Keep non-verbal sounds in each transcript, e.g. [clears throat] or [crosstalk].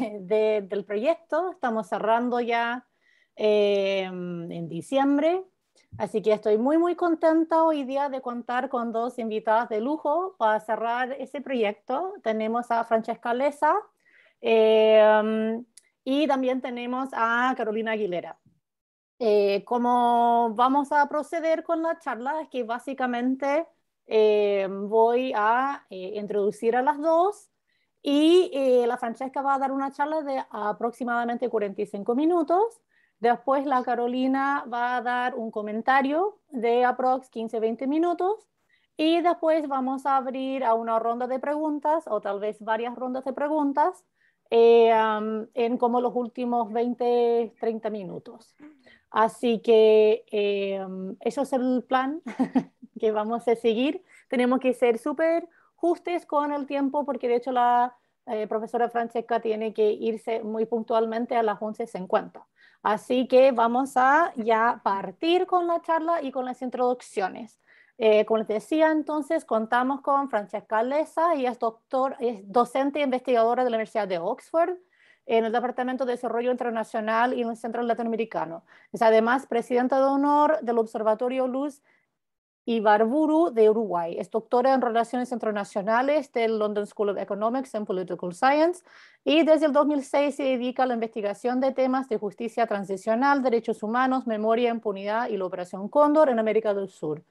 [laughs] del proyecto. Estamos cerrando ya em, en diciembre. Así que estoy muy, muy contenta hoy día de contar con dos invitadas de lujo para cerrar ese proyecto. Tenemos a Francesca Lesa em, y también tenemos a Carolina Aguilera. Eh, como vamos a proceder con la charla es que básicamente em, voy a eh, introducir a las dos y eh, la Francesca va a dar una charla de aproximadamente 45 minutos. Después la Carolina va a dar un comentario de aprox 15-20 minutos. Y después vamos a abrir a una ronda de preguntas o tal vez varias rondas de preguntas eh, en como los últimos 20-30 minutos. Así que em, eso es el plan [laughs] que vamos a seguir. Tenemos que ser súper justos con el tiempo porque de hecho la eh, profesora Francesca tiene que irse muy puntualmente a las 11.50. Así que vamos a ya partir con la charla y con las introducciones. Eh, como les decía entonces, contamos con Francesca Lesa, y es, es docente e investigadora de la Universidad de Oxford, en el Departamento de Desarrollo Internacional y en el Centro Latinoamericano. Es además presidenta de honor del Observatorio Luz Ibarburu de Uruguay. Es doctora en Relaciones Internacionales del London School of Economics and Political Science y desde el 2006 se dedica a la investigación de temas de justicia transicional, derechos humanos, memoria, impunidad y la Operación Cóndor en América del Sur.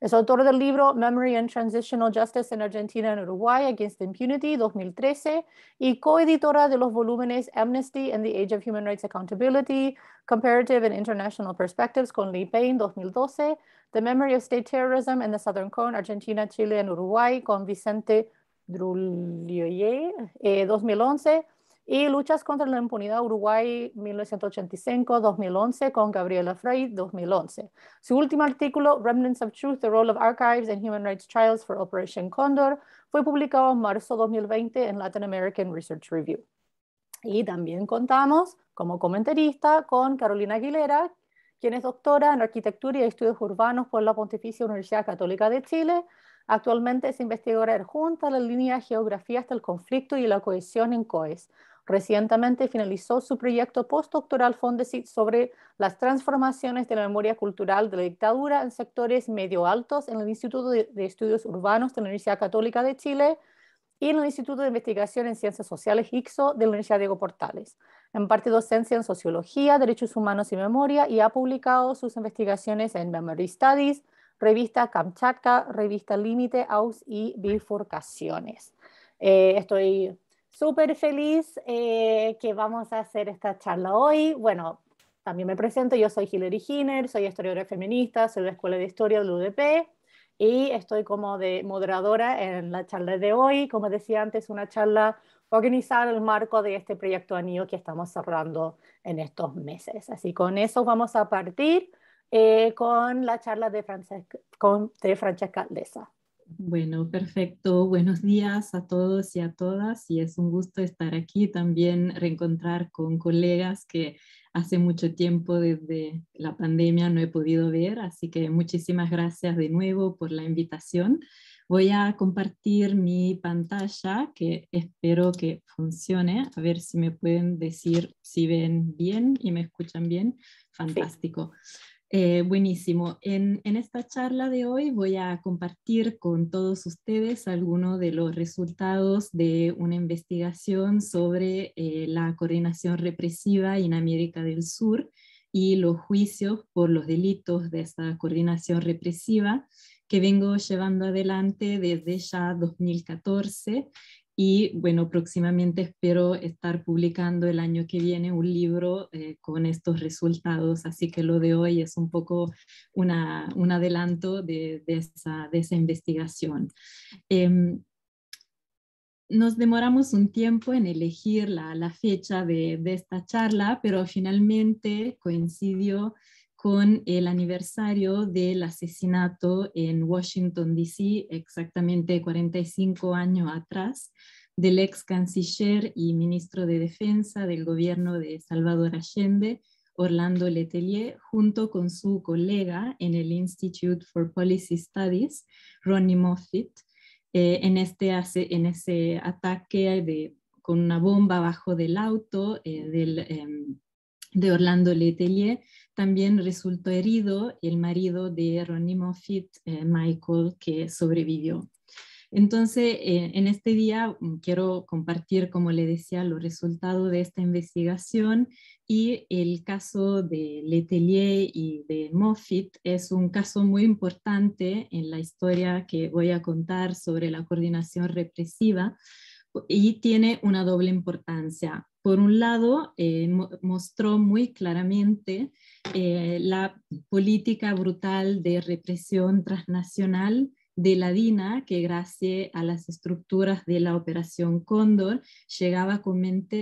Es autora del libro Memory and Transitional Justice in Argentina and Uruguay Against Impunity 2013 y coeditora de los volúmenes Amnesty and the Age of Human Rights Accountability, Comparative and International Perspectives con Lee Payne 2012, The Memory of State Terrorism in the Southern Cone, Argentina, Chile and Uruguay, con Vicente Drulioye, 2011. Eh, y Luchas contra la Impunidad, Uruguay, 1985-2011, con Gabriela Frey, 2011. Su último artículo, Remnants of Truth, The Role of Archives and Human Rights Trials for Operation Condor, fue publicado en marzo 2020 en Latin American Research Review. Y también contamos como comentarista con Carolina Aguilera, quien es doctora en Arquitectura y Estudios Urbanos por la Pontificia Universidad Católica de Chile. Actualmente es investigadora Junta de la línea Geografía hasta el conflicto y la cohesión en COES. Recientemente finalizó su proyecto postdoctoral Fondesit sobre las transformaciones de la memoria cultural de la dictadura en sectores medio altos en el Instituto de Estudios Urbanos de la Universidad Católica de Chile y en el Instituto de Investigación en Ciencias Sociales ICSO de la Universidad Diego Portales en parte docencia en sociología, derechos humanos y memoria, y ha publicado sus investigaciones en Memory Studies, revista Kamchatka, revista Límite, Aus y Bifurcaciones. Eh, estoy súper feliz eh, que vamos a hacer esta charla hoy. Bueno, también me presento, yo soy Hilary Hiner, soy historiadora feminista, soy de la Escuela de Historia del UDP y estoy como de moderadora en la charla de hoy. Como decía antes, una charla organizar el marco de este proyecto anillo que estamos cerrando en estos meses. Así con eso vamos a partir eh, con la charla de, Francesca, con, de Bueno, perfecto. Buenos días a todos y a todas. Y es un gusto estar aquí también, reencontrar con colegas que hace mucho tiempo desde la pandemia no he podido ver. Así que muchísimas gracias de nuevo por la invitación. Voy a compartir mi pantalla que espero que funcione. A ver si me pueden decir si ven bien y me escuchan bien. Fantástico. Eh, buenísimo. En, esta charla de hoy voy a compartir con todos ustedes algunos de los resultados de una investigación sobre eh, la coordinación represiva en América del Sur y los juicios por los delitos de esta coordinación represiva que vengo llevando adelante desde ya 2014 y bueno, próximamente espero estar publicando el año que viene un libro eh, con estos resultados, así que lo de hoy es un poco una, un adelanto de, de, esa, de esa, investigación. Em, nos demoramos un tiempo en elegir la, la fecha de, de, esta charla, pero finalmente coincidió con el aniversario del asesinato en Washington, D.C., exactamente 45 años atrás, del ex canciller y ministro de Defensa del gobierno de Salvador Allende, Orlando Letelier, junto con su colega en el Institute for Policy Studies, Ronnie Moffitt, eh, en, este, en ese ataque de, con una bomba bajo del auto eh, del em, de Orlando Letelier, también resultó herido el marido de Ronnie Moffitt, eh, Michael, que sobrevivió. Entonces, eh, en este día mm, quiero compartir, como le decía, los resultados de esta investigación y el caso de Letelier y de Moffitt es un caso muy importante en la historia que voy a contar sobre la coordinación represiva y tiene una doble importancia. Por un lado, eh, mostró muy claramente eh, la política brutal de represión transnacional de la DINA, que gracias a las estructuras de la Operación Cóndor llegaba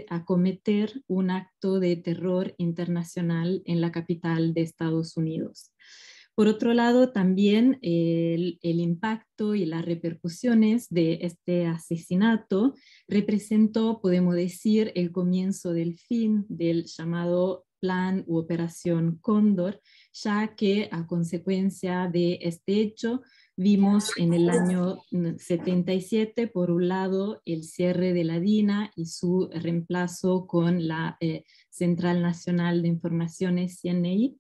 a cometer un acto de terror internacional en la capital de Estados Unidos. Por otro lado, también el, impacto y las repercusiones de este asesinato representó, podemos decir, el comienzo del fin del llamado plan u operación Cóndor, ya que a consecuencia de este hecho vimos en el año 77, por un lado, el cierre de la DINA y su reemplazo con la eh, Central Nacional de Informaciones, CNI,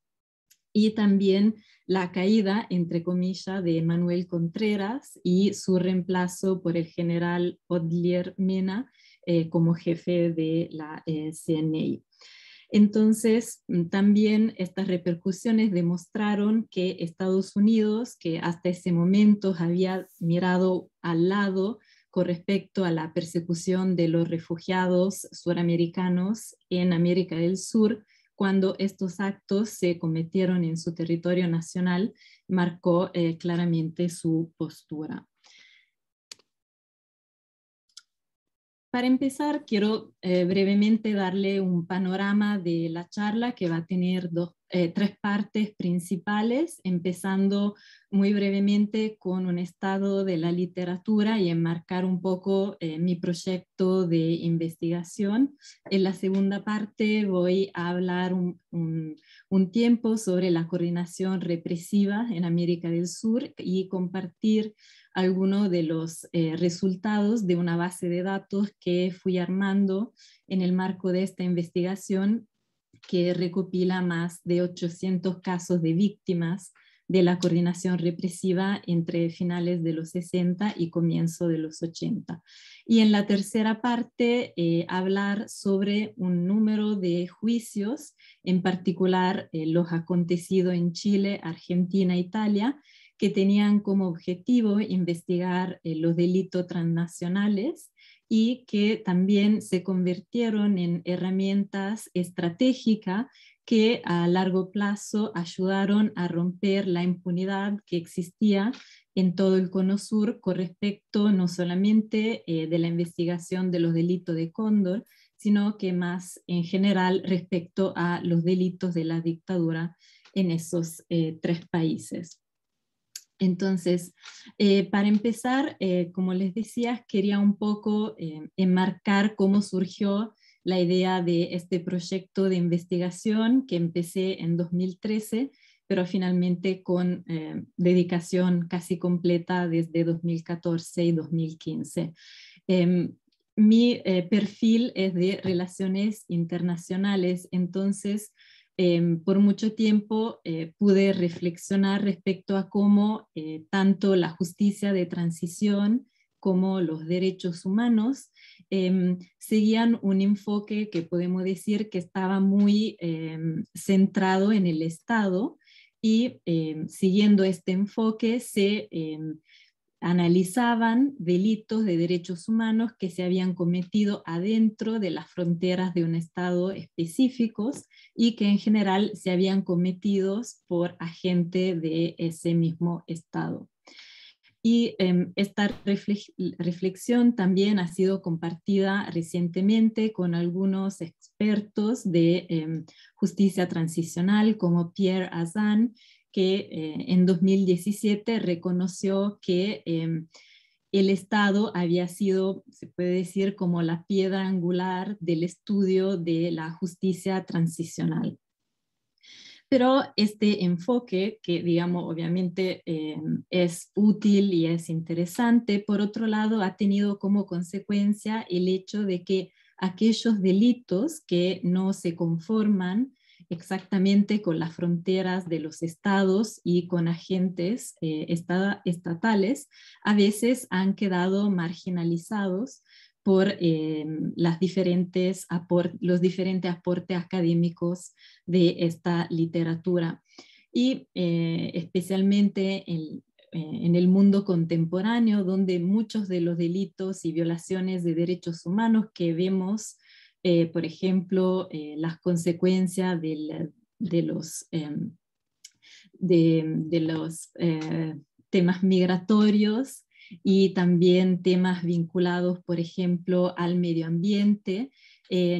y también la caída, entre comillas, de Manuel Contreras y su reemplazo por el general Odlier Mena eh, como jefe de la eh, CNI. Entonces, mm, también estas repercusiones demostraron que Estados Unidos, que hasta ese momento había mirado al lado con respecto a la persecución de los refugiados suramericanos en América del Sur, cuando estos actos se cometieron en su territorio nacional, marcó eh, claramente su postura. Para empezar, quiero eh, brevemente darle un panorama de la charla que va a tener dos eh, tres partes principales, empezando muy brevemente con un estado de la literatura y enmarcar un poco eh, mi proyecto de investigación. En la segunda parte voy a hablar un, un, tiempo sobre la coordinación represiva en América del Sur y compartir algunos de los eh, resultados de una base de datos que fui armando en el marco de esta investigación que recopila más de 800 casos de víctimas de la coordinación represiva entre finales de los 60 y comienzo de los 80. Y en la tercera parte, eh, hablar sobre un número de juicios, en particular eh, los acontecidos en Chile, Argentina, Italia, que tenían como objetivo investigar eh, los delitos transnacionales y que también se convirtieron en herramientas estratégicas que a largo plazo ayudaron a romper la impunidad que existía en todo el cono sur con respecto no solamente eh, de la investigación de los delitos de Cóndor, sino que más en general respecto a los delitos de la dictadura en esos eh, tres países. Entonces, eh, para empezar, eh, como les decía, quería un poco eh, enmarcar cómo surgió la idea de este proyecto de investigación que empecé en 2013, pero finalmente con dedicación casi completa desde 2014 y 2015. Em, mi perfil es de relaciones internacionales, entonces Em, por mucho tiempo eh, pude reflexionar respecto a cómo eh, tanto la justicia de transición como los derechos humanos em, seguían un enfoque que podemos decir que estaba muy em, centrado en el Estado y siguiendo este enfoque se analizaban delitos de derechos humanos que se habían cometido adentro de las fronteras de un Estado específicos y que en general se habían cometido por agente de ese mismo Estado. Y em, esta reflexión también ha sido compartida recientemente con algunos expertos de em, justicia transicional como Pierre Azan, que eh, en 2017 reconoció que em, el Estado había sido, se puede decir, como la piedra angular del estudio de la justicia transicional. Pero este enfoque, que digamos, obviamente em, es útil y es interesante, por otro lado, ha tenido como consecuencia el hecho de que aquellos delitos que no se conforman exactamente con las fronteras de los estados y con agentes eh, estatales, a veces han quedado marginalizados por eh, las diferentes los diferentes aportes académicos de esta literatura. Y eh, especialmente en el mundo contemporáneo, donde muchos de los delitos y violaciones de derechos humanos que vemos eh, por ejemplo, eh, las consecuencias de los, em, de, los eh, temas migratorios y también temas vinculados, por ejemplo, al medio ambiente,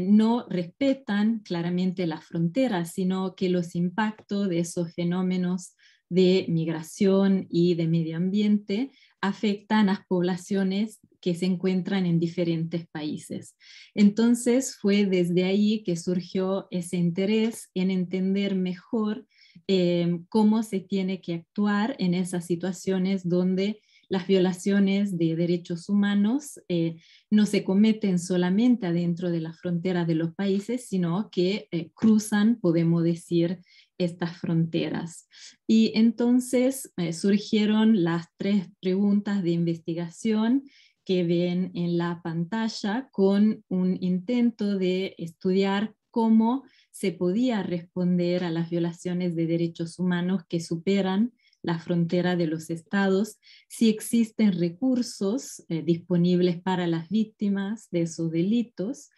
no respetan claramente las fronteras, sino que los impactos de esos fenómenos de migración y de medio ambiente afectan a las poblaciones que se encuentran en diferentes países. Entonces fue desde ahí que surgió ese interés en entender mejor eh, cómo se tiene que actuar en esas situaciones donde las violaciones de derechos humanos eh, no se cometen solamente adentro de las fronteras de los países, sino que eh, cruzan, podemos decir, estas fronteras. Y entonces surgieron las tres preguntas de investigación que ven en la pantalla con un intento de estudiar cómo se podía responder a las violaciones de derechos humanos que superan la frontera de los estados, si existen recursos eh, disponibles para las víctimas de esos delitos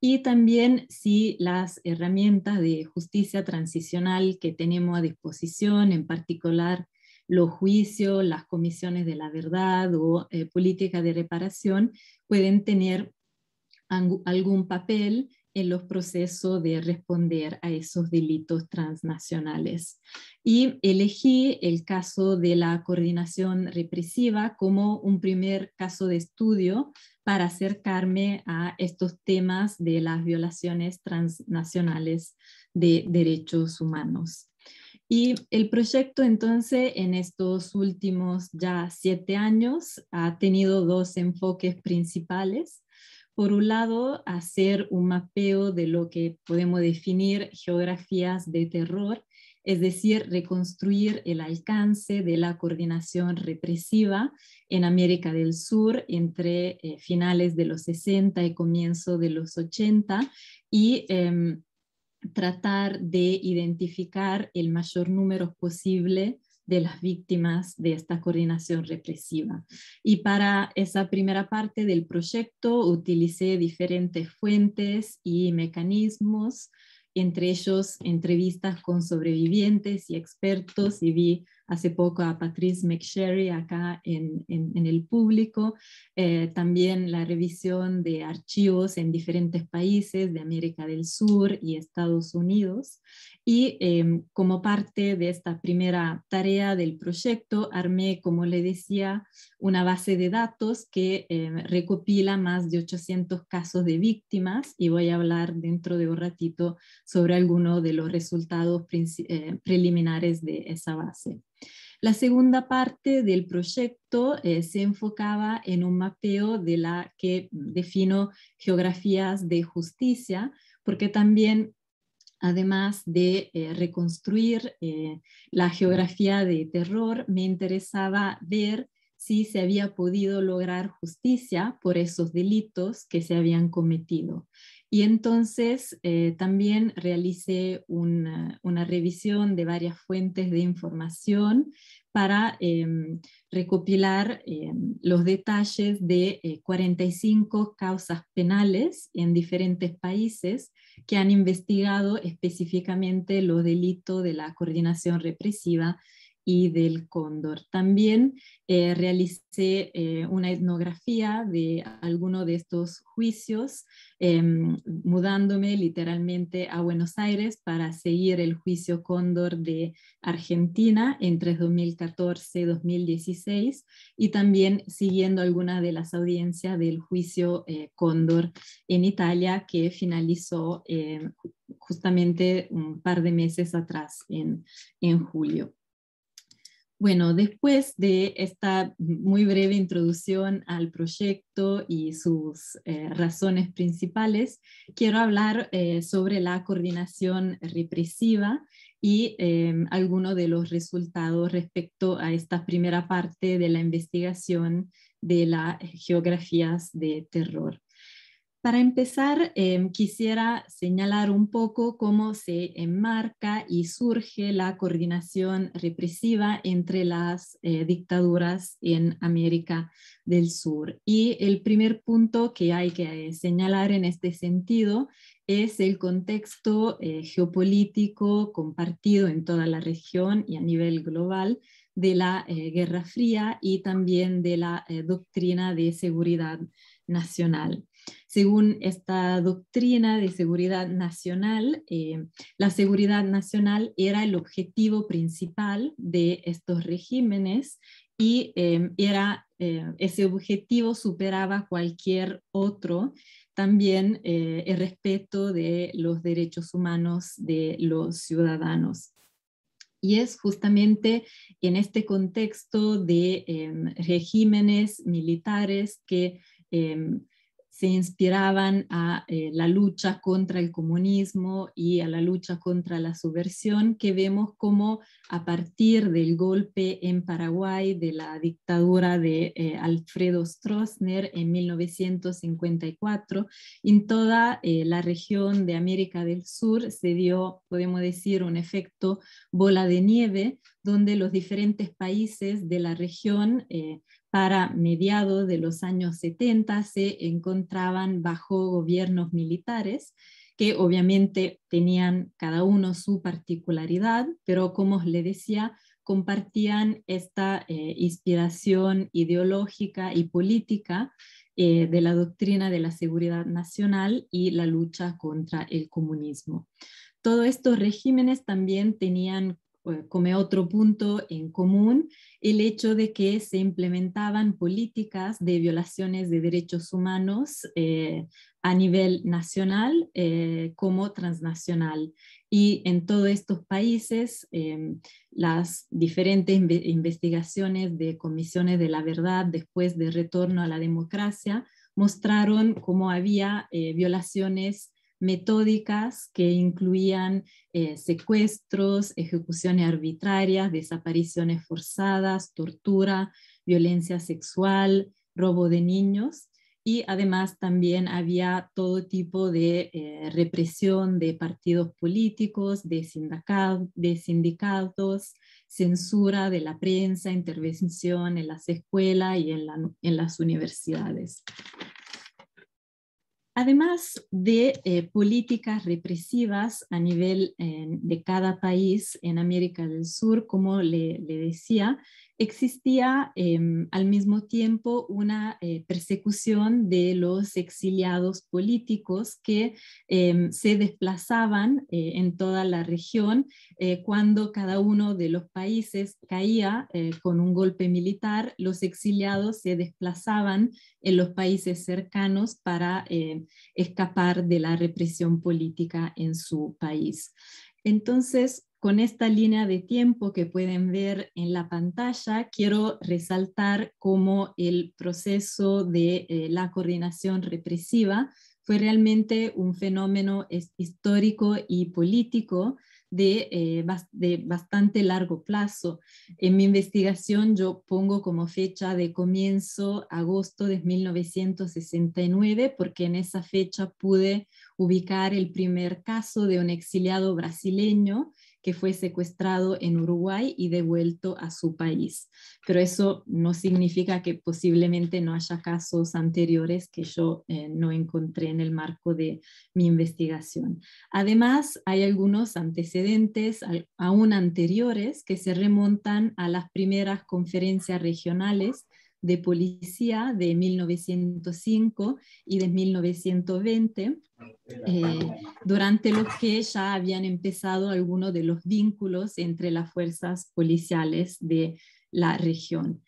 y también si las herramientas de justicia transicional que tenemos a disposición, en particular los juicios, las comisiones de la verdad o eh, política de reparación pueden tener algún papel en los procesos de responder a esos delitos transnacionales. Y elegí el caso de la coordinación represiva como un primer caso de estudio para acercarme a estos temas de las violaciones transnacionales de derechos humanos. Y el proyecto entonces en estos últimos ya siete años ha tenido dos enfoques principales. Por un lado, hacer un mapeo de lo que podemos definir geografías de terror, es decir, reconstruir el alcance de la coordinación represiva en América del Sur entre eh, finales de los 60 y comienzo de los 80 y em, tratar de identificar el mayor número posible de las víctimas de esta coordinación represiva. Y para esa primera parte del proyecto utilicé diferentes fuentes y mecanismos, entre ellos entrevistas con sobrevivientes y expertos, y vi hace poco a Patrice McSherry acá en, el público, eh, también la revisión de archivos en diferentes países de América del Sur y Estados Unidos, y em, como parte de esta primera tarea del proyecto, armé, como le decía, una base de datos que em, recopila más de 800 casos de víctimas y voy a hablar dentro de un ratito sobre algunos de los resultados eh, preliminares de esa base. La segunda parte del proyecto eh, se enfocaba en un mapeo de la que defino geografías de justicia, porque también además de eh, reconstruir eh, la geografía de terror, me interesaba ver si se había podido lograr justicia por esos delitos que se habían cometido. Y entonces eh, también realicé una, revisión de varias fuentes de información para em, recopilar em, los detalles de 45 eh, causas penales en diferentes países que han investigado específicamente los delitos de la coordinación represiva y del cóndor. También eh, realicé eh, una etnografía de alguno de estos juicios, em, mudándome literalmente a Buenos Aires para seguir el juicio cóndor de Argentina entre 2014 y 2016 y también siguiendo algunas de las audiencias del juicio eh, cóndor en Italia que finalizó justamente un par de meses atrás en julio. Bueno, después de esta muy breve introducción al proyecto y sus eh, razones principales, quiero hablar eh, sobre la coordinación represiva y eh, algunos de los resultados respecto a esta primera parte de la investigación de las geografías de terror. Para empezar, em, quisiera señalar un poco cómo se enmarca y surge la coordinación represiva entre las eh, dictaduras en América del Sur. Y el primer punto que hay que señalar en este sentido es el contexto eh, geopolítico compartido en toda la región y a nivel global de la eh, Guerra Fría y también de la doctrina de seguridad nacional según esta doctrina de seguridad nacional, eh, la seguridad nacional era el objetivo principal de estos regímenes y eh, era, eh, ese objetivo superaba cualquier otro, también el respeto de los derechos humanos de los ciudadanos. Y es justamente en este contexto de regímenes militares que se inspiraban a eh, la lucha contra el comunismo y a la lucha contra la subversión, que vemos como a partir del golpe en Paraguay de la dictadura de eh, Alfredo Stroessner en 1954, en toda eh, la región de América del Sur se dio, podemos decir, un efecto bola de nieve, donde los diferentes países de la región para mediados de los años 70 se encontraban bajo gobiernos militares que obviamente tenían cada uno su particularidad, pero como le decía, compartían esta eh, inspiración ideológica y política eh, de la doctrina de la seguridad nacional y la lucha contra el comunismo. Todos estos regímenes también tenían eh, como otro punto en común, el hecho de que se implementaban políticas de violaciones de derechos humanos eh, a nivel nacional eh, como transnacional. Y en todos estos países, em, las diferentes investigaciones de comisiones de la verdad después de retorno a la democracia mostraron cómo había violaciones metódicas que incluían eh, secuestros, ejecuciones arbitrarias, desapariciones forzadas, tortura, violencia sexual, robo de niños y además también había todo tipo de eh, represión de partidos políticos, de, sindicatos, censura de la prensa, intervención en las escuelas y en las universidades. Además de eh, políticas represivas a nivel eh, de cada país en América del Sur, como le decía, existía em, al mismo tiempo una eh, persecución de los exiliados políticos que em, se desplazaban eh, en toda la región eh, cuando cada uno de los países caía con un golpe militar, los exiliados se desplazaban en los países cercanos para escapar de la represión política en su país. Entonces, con esta línea de tiempo que pueden ver en la pantalla, quiero resaltar cómo el proceso de eh, la coordinación represiva fue realmente un fenómeno histórico y político de, eh, de, bastante largo plazo. En mi investigación yo pongo como fecha de comienzo agosto de 1969 porque en esa fecha pude ubicar el primer caso de un exiliado brasileño que fue secuestrado en Uruguay y devuelto a su país. Pero eso no significa que posiblemente no haya casos anteriores que yo eh, no encontré en el marco de mi investigación. Además, hay algunos antecedentes aún anteriores que se remontan a las primeras conferencias regionales de policía de 1905 y de 1920, eh, durante los que ya habían empezado algunos de los vínculos entre las fuerzas policiales de la región.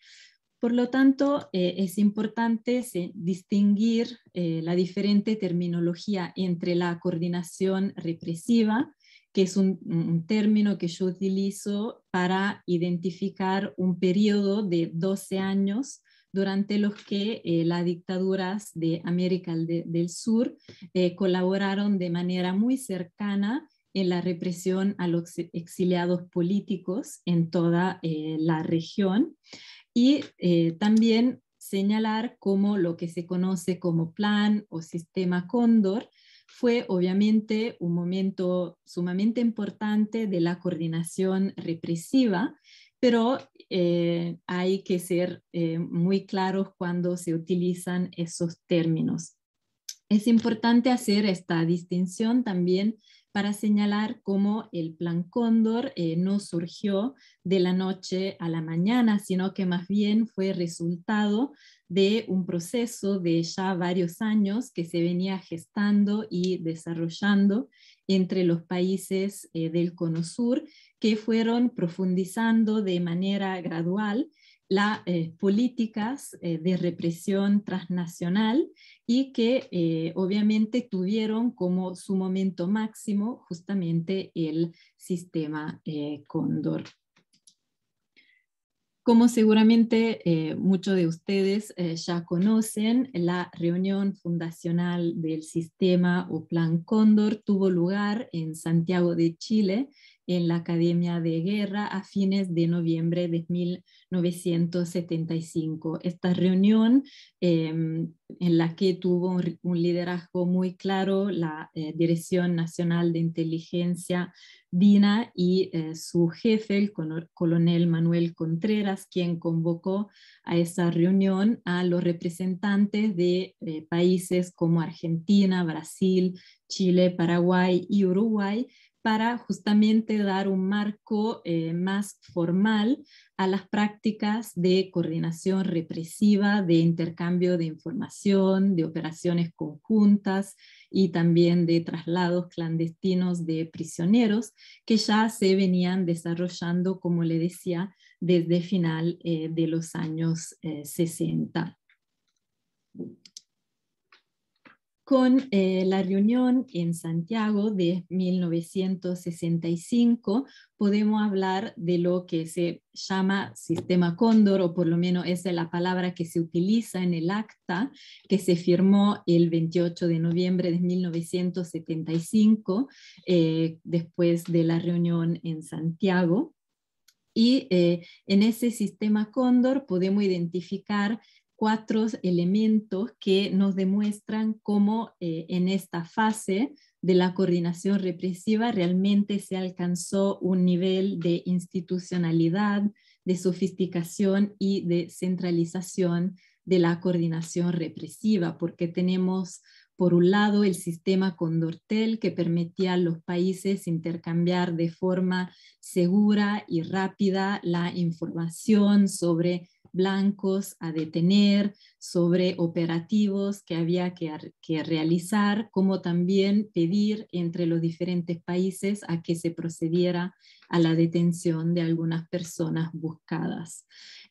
Por lo tanto, eh, es importante distinguir eh, la diferente terminología entre la coordinación represiva, que es un, un, término que yo utilizo para identificar un periodo de 12 años durante los que eh, las dictaduras de América del Sur eh, colaboraron de manera muy cercana en la represión a los exiliados políticos en toda eh, la región y también señalar cómo lo que se conoce como plan o sistema cóndor fue obviamente un momento sumamente importante de la coordinación represiva pero eh, hay que ser eh, muy claros cuando se utilizan esos términos. Es importante hacer esta distinción también para señalar cómo el plan Cóndor eh, no surgió de la noche a la mañana, sino que más bien fue resultado de un proceso de ya varios años que se venía gestando y desarrollando entre los países eh, del Cono Sur que fueron profundizando de manera gradual las eh, políticas eh, de represión transnacional y que obviamente tuvieron como su momento máximo justamente el sistema cóndor como seguramente eh, muchos de ustedes eh, ya conocen, la reunión fundacional del sistema o Plan Cóndor tuvo lugar en Santiago de Chile en la Academia de Guerra a fines de noviembre de 1975. Esta reunión em, en la que tuvo un, liderazgo muy claro la eh, Dirección Nacional de Inteligencia DINA y eh, su jefe, el coronel Manuel Contreras, quien convocó a esa reunión a los representantes de eh, países como Argentina, Brasil, Chile, Paraguay y Uruguay para justamente dar un marco eh, más formal a las prácticas de coordinación represiva, de intercambio de información, de operaciones conjuntas y también de traslados clandestinos de prisioneros que ya se venían desarrollando, como le decía, desde final eh, de los años 60. Eh, con eh, la reunión en Santiago de 1965, podemos hablar de lo que se llama sistema cóndor, o por lo menos esa es la palabra que se utiliza en el acta que se firmó el 28 de noviembre de 1975, eh, después de la reunión en Santiago. Y eh, en ese sistema cóndor podemos identificar cuatro elementos que nos demuestran cómo eh, en esta fase de la coordinación represiva realmente se alcanzó un nivel de institucionalidad, de sofisticación y de centralización de la coordinación represiva, porque tenemos por un lado, el sistema Condortel que permitía a los países intercambiar de forma segura y rápida la información sobre blancos a detener, sobre operativos que había que, realizar, como también pedir entre los diferentes países a que se procediera a la detención de algunas personas buscadas.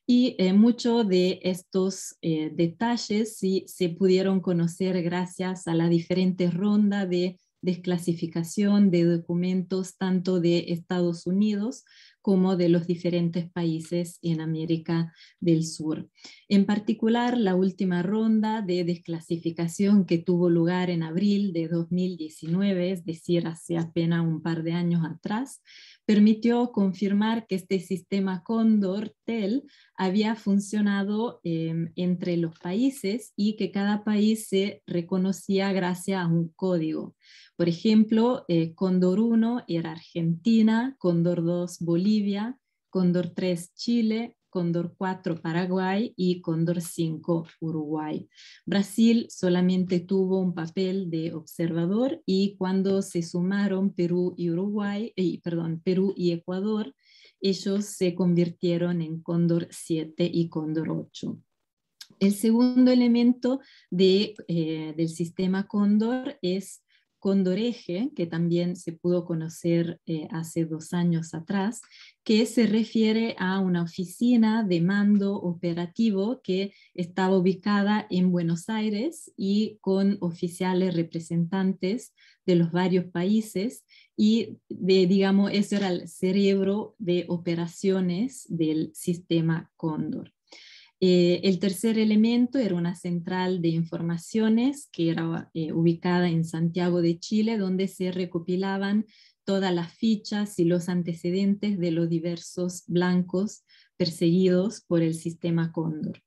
Y eh, muchos de estos eh, detalles sí, se pudieron conocer gracias a la diferente ronda de desclasificación de documentos tanto de Estados Unidos como de los diferentes países en América del Sur. En particular, la última ronda de desclasificación que tuvo lugar en abril de 2019, es decir, hace apenas un par de años atrás, permitió confirmar que este sistema Condor-TEL había funcionado em, entre los países y que cada país se reconocía gracias a un código. Por ejemplo, eh, Condor 1 era Argentina, Condor 2 Bolivia, Condor 3 Chile, Cóndor 4 Paraguay y Cóndor 5 Uruguay. Brasil solamente tuvo un papel de observador y cuando se sumaron Perú y Uruguay, eh, perdón, Perú y Ecuador, ellos se convirtieron en Cóndor 7 y Cóndor 8. El segundo elemento de, eh, del sistema Cóndor es Condoreje, que también se pudo conocer eh, hace dos años atrás, que se refiere a una oficina de mando operativo que estaba ubicada en Buenos Aires y con oficiales representantes de los varios países y de, digamos, ese era el cerebro de operaciones del sistema Cóndor. Eh, el tercer elemento era una central de informaciones que era eh, ubicada en Santiago de Chile, donde se recopilaban todas las fichas y los antecedentes de los diversos blancos perseguidos por el sistema Cóndor.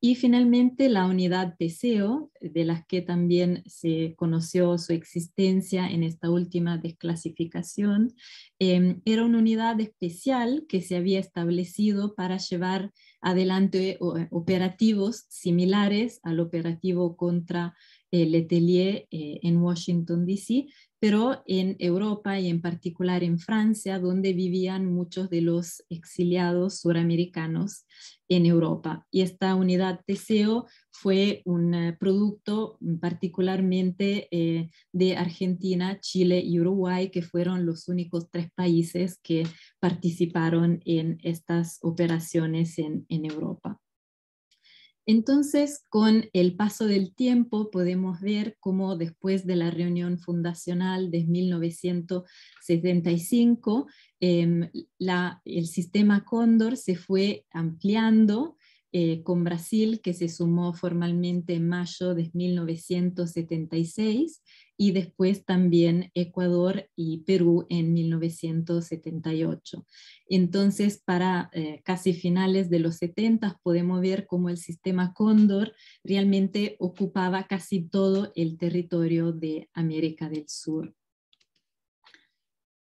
Y finalmente la unidad PSEO, de las que también se conoció su existencia en esta última desclasificación, eh, era una unidad especial que se había establecido para llevar adelante eh, operativos similares al operativo contra eh, Letelier eh, en Washington, D.C., pero en Europa y en particular en Francia, donde vivían muchos de los exiliados suramericanos en Europa. Y esta unidad TSEO fue un eh, producto particularmente eh, de Argentina, Chile y Uruguay, que fueron los únicos tres países que participaron en estas operaciones en Europa. Entonces, con el paso del tiempo, podemos ver cómo después de la reunión fundacional de 1975, em, el sistema Cóndor se fue ampliando eh, con Brasil, que se sumó formalmente en mayo de 1976, y después también Ecuador y Perú en 1978. Entonces, para eh, casi finales de los 70 podemos ver cómo el sistema cóndor realmente ocupaba casi todo el territorio de América del Sur.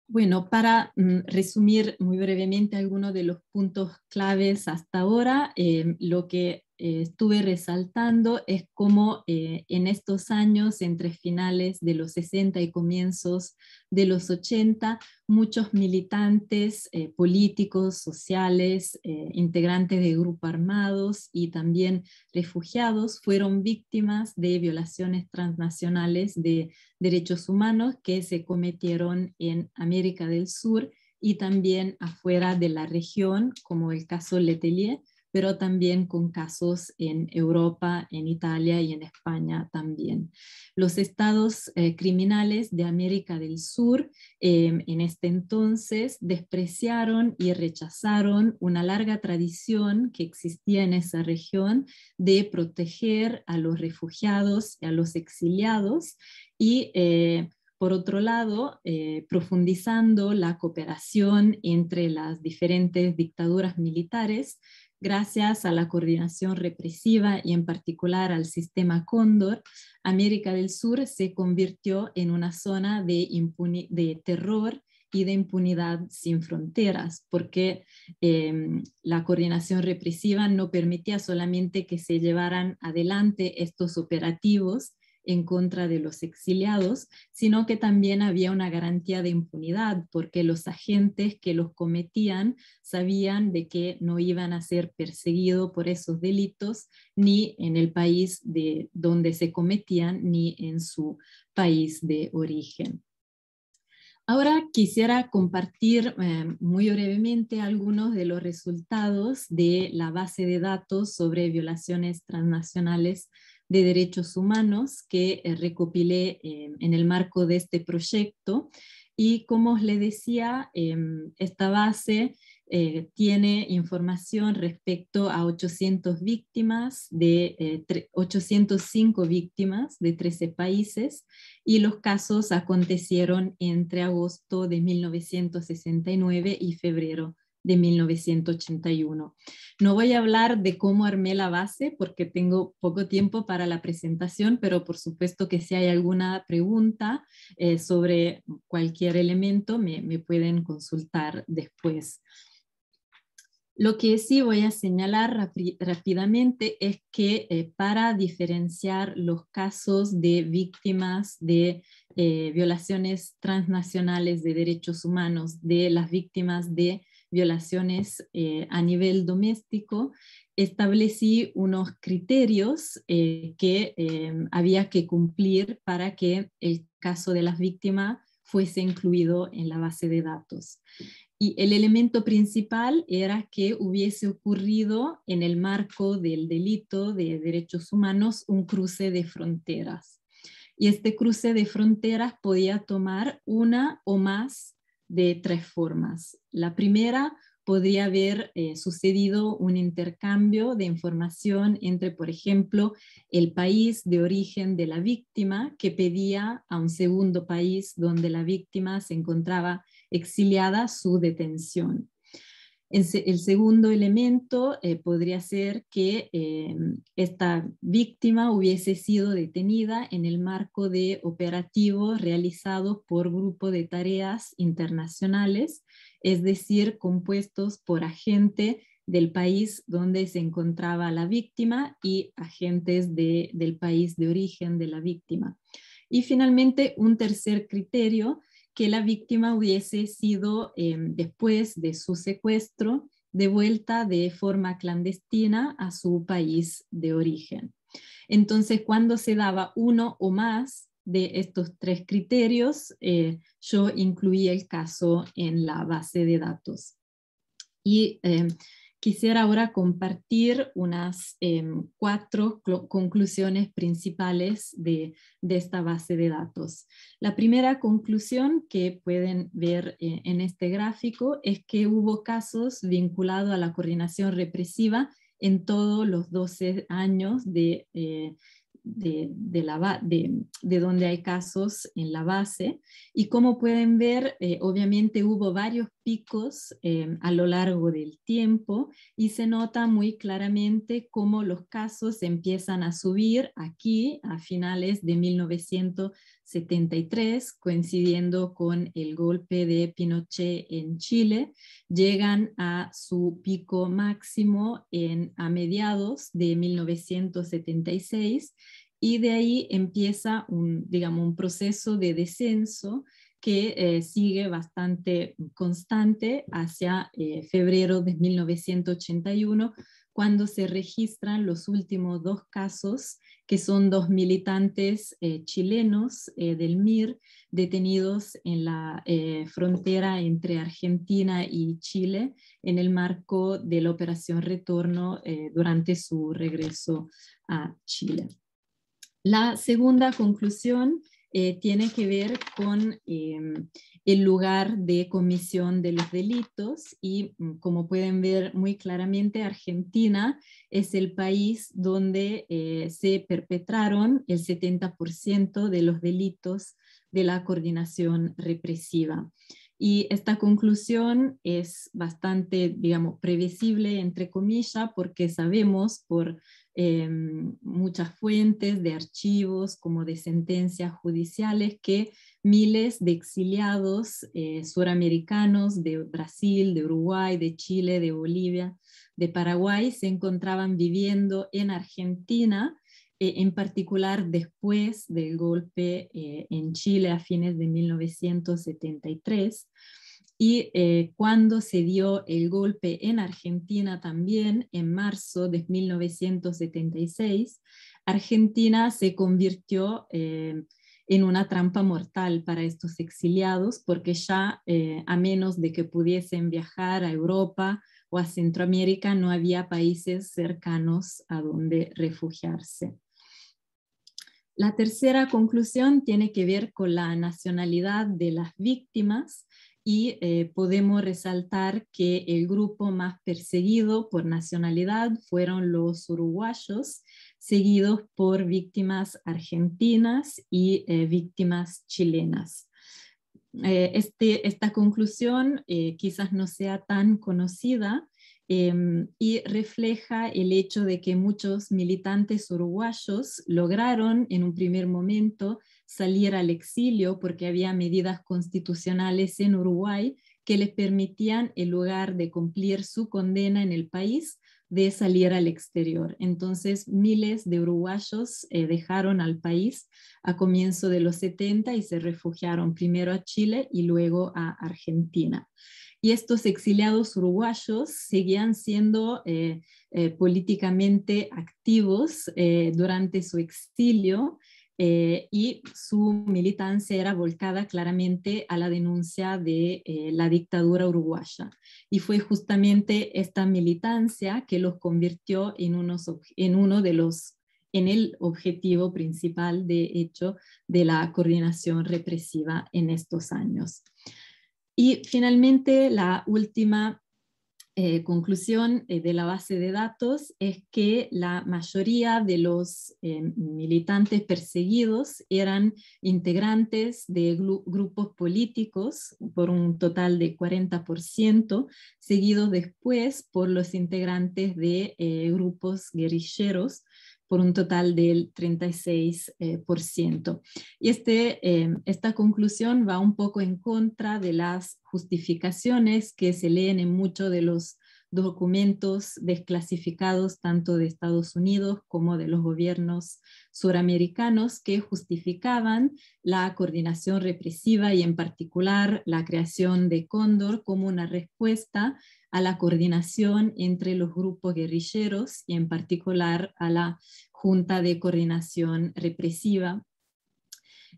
Bueno, para mm, resumir muy brevemente algunos de los puntos claves hasta ahora, eh, lo que eh, estuve resaltando es como eh, en estos años, entre finales de los 60 y comienzos de los 80, muchos militantes eh, políticos, sociales, integrantes de grupos armados y también refugiados fueron víctimas de violaciones transnacionales de derechos humanos que se cometieron en América del Sur y también afuera de la región, como el caso Letelier pero también con casos en Europa, en Italia y en España también. Los estados eh, criminales de América del Sur em, en este entonces despreciaron y rechazaron una larga tradición que existía en esa región de proteger a los refugiados y a los exiliados y eh, por otro lado, eh, profundizando la cooperación entre las diferentes dictaduras militares, Gracias a la coordinación represiva y en particular al sistema Cóndor, América del Sur se convirtió en una zona de, terror y de impunidad sin fronteras, porque em, la coordinación represiva no permitía solamente que se llevaran adelante estos operativos en contra de los exiliados, sino que también había una garantía de impunidad, porque los agentes que los cometían sabían de que no iban a ser perseguidos por esos delitos ni en el país de donde se cometían ni en su país de origen. Ahora quisiera compartir em, muy brevemente algunos de los resultados de la base de datos sobre violaciones transnacionales de Derechos Humanos que eh, recopilé em, en el marco de este proyecto. Y como os le decía, em, esta base eh, tiene información respecto a 800 víctimas de 805 eh, víctimas de 13 países y los casos acontecieron entre agosto de 1969 y febrero de 1981. No voy a hablar de cómo armé la base porque tengo poco tiempo para la presentación, pero por supuesto que si hay alguna pregunta eh, sobre cualquier elemento me, pueden consultar después. Lo que sí voy a señalar rápidamente es que eh, para diferenciar los casos de víctimas de eh, violaciones transnacionales de derechos humanos de las víctimas de violaciones eh, a nivel doméstico, establecí unos criterios eh, que eh, había que cumplir para que el caso de las víctimas fuese incluido en la base de datos. Y el elemento principal era que hubiese ocurrido en el marco del delito de derechos humanos un cruce de fronteras. Y este cruce de fronteras podía tomar una o más de tres formas. La primera podría haber eh, sucedido un intercambio de información entre, por ejemplo, el país de origen de la víctima que pedía a un segundo país donde la víctima se encontraba exiliada su detención. El, segundo elemento eh, podría ser que eh, esta víctima hubiese sido detenida en el marco de operativo realizado por grupo de tareas internacionales, es decir, compuestos por agente del país donde se encontraba la víctima y agentes del país de origen de la víctima. Y finalmente, un tercer criterio que la víctima hubiese sido, em, después de su secuestro, de vuelta de forma clandestina a su país de origen. Entonces, cuando se daba uno o más de estos tres criterios, eh, yo incluía el caso en la base de datos. Y em, Quisiera ahora compartir unas em, cuatro conclusiones principales de, esta base de datos. La primera conclusión que pueden ver eh, en este gráfico es que hubo casos vinculados a la coordinación represiva en todos los 12 años de, eh, de, la, de, donde hay casos en la base. Y como pueden ver, eh, obviamente hubo varios picos eh, a lo largo del tiempo y se nota muy claramente cómo los casos empiezan a subir aquí a finales de 1900. 73, coincidiendo con el golpe de Pinochet en Chile, llegan a su pico máximo en, a mediados de 1976 y de ahí empieza un, digamos, un proceso de descenso que eh, sigue bastante constante hacia eh, febrero de 1981 cuando se registran los últimos dos casos, que son dos militantes eh, chilenos eh, del MIR detenidos en la eh, frontera entre Argentina y Chile en el marco de la operación Retorno durante su regreso a Chile. La segunda conclusión eh, tiene que ver con em, el lugar de comisión de los delitos y mm, como pueden ver muy claramente, Argentina es el país donde eh, se perpetraron el 70% de los delitos de la coordinación represiva. Y esta conclusión es bastante, digamos, previsible, entre comillas, porque sabemos por em, muchas fuentes de archivos como de sentencias judiciales que miles de exiliados eh, suramericanos de Brasil, de Uruguay, de Chile, de Bolivia, de Paraguay se encontraban viviendo en Argentina eh, en particular después del golpe eh, en Chile a fines de 1973. Y eh, cuando se dio el golpe en Argentina también, en marzo de 1976, Argentina se convirtió en una trampa mortal para estos exiliados, porque ya a menos de que pudiesen viajar a Europa o a Centroamérica, no había países cercanos a donde refugiarse. La tercera conclusión tiene que ver con la nacionalidad de las víctimas y eh, podemos resaltar que el grupo más perseguido por nacionalidad fueron los uruguayos, seguidos por víctimas argentinas y eh, víctimas chilenas. Eh, este, esta conclusión quizás no sea tan conocida, Em, y refleja el hecho de que muchos militantes uruguayos lograron en un primer momento salir al exilio porque había medidas constitucionales en Uruguay que les permitían, en lugar de cumplir su condena en el país, de salir al exterior. Entonces, miles de uruguayos eh, dejaron al país a comienzos de los 70 y se refugiaron primero a Chile y luego a Argentina y estos exiliados uruguayos seguían siendo eh, eh, políticamente activos eh, durante su exilio y su militancia era volcada claramente a la denuncia de la dictadura uruguaya. Y fue justamente esta militancia que los convirtió en uno de los en el objetivo principal, de hecho, de la coordinación represiva en estos años. Y finalmente, la última eh, conclusión eh, de la base de datos es que la mayoría de los eh, militantes perseguidos eran integrantes de grupos políticos por un total de 40%, seguidos después por los integrantes de grupos guerrilleros por un total del 36%. Y eh, este, eh, esta conclusión va un poco en contra de las justificaciones que se leen en muchos de los documentos desclasificados tanto de Estados Unidos como de los gobiernos suramericanos que justificaban la coordinación represiva y en particular la creación de Cóndor como una respuesta a la coordinación entre los grupos guerrilleros y en particular a la Junta de Coordinación Represiva.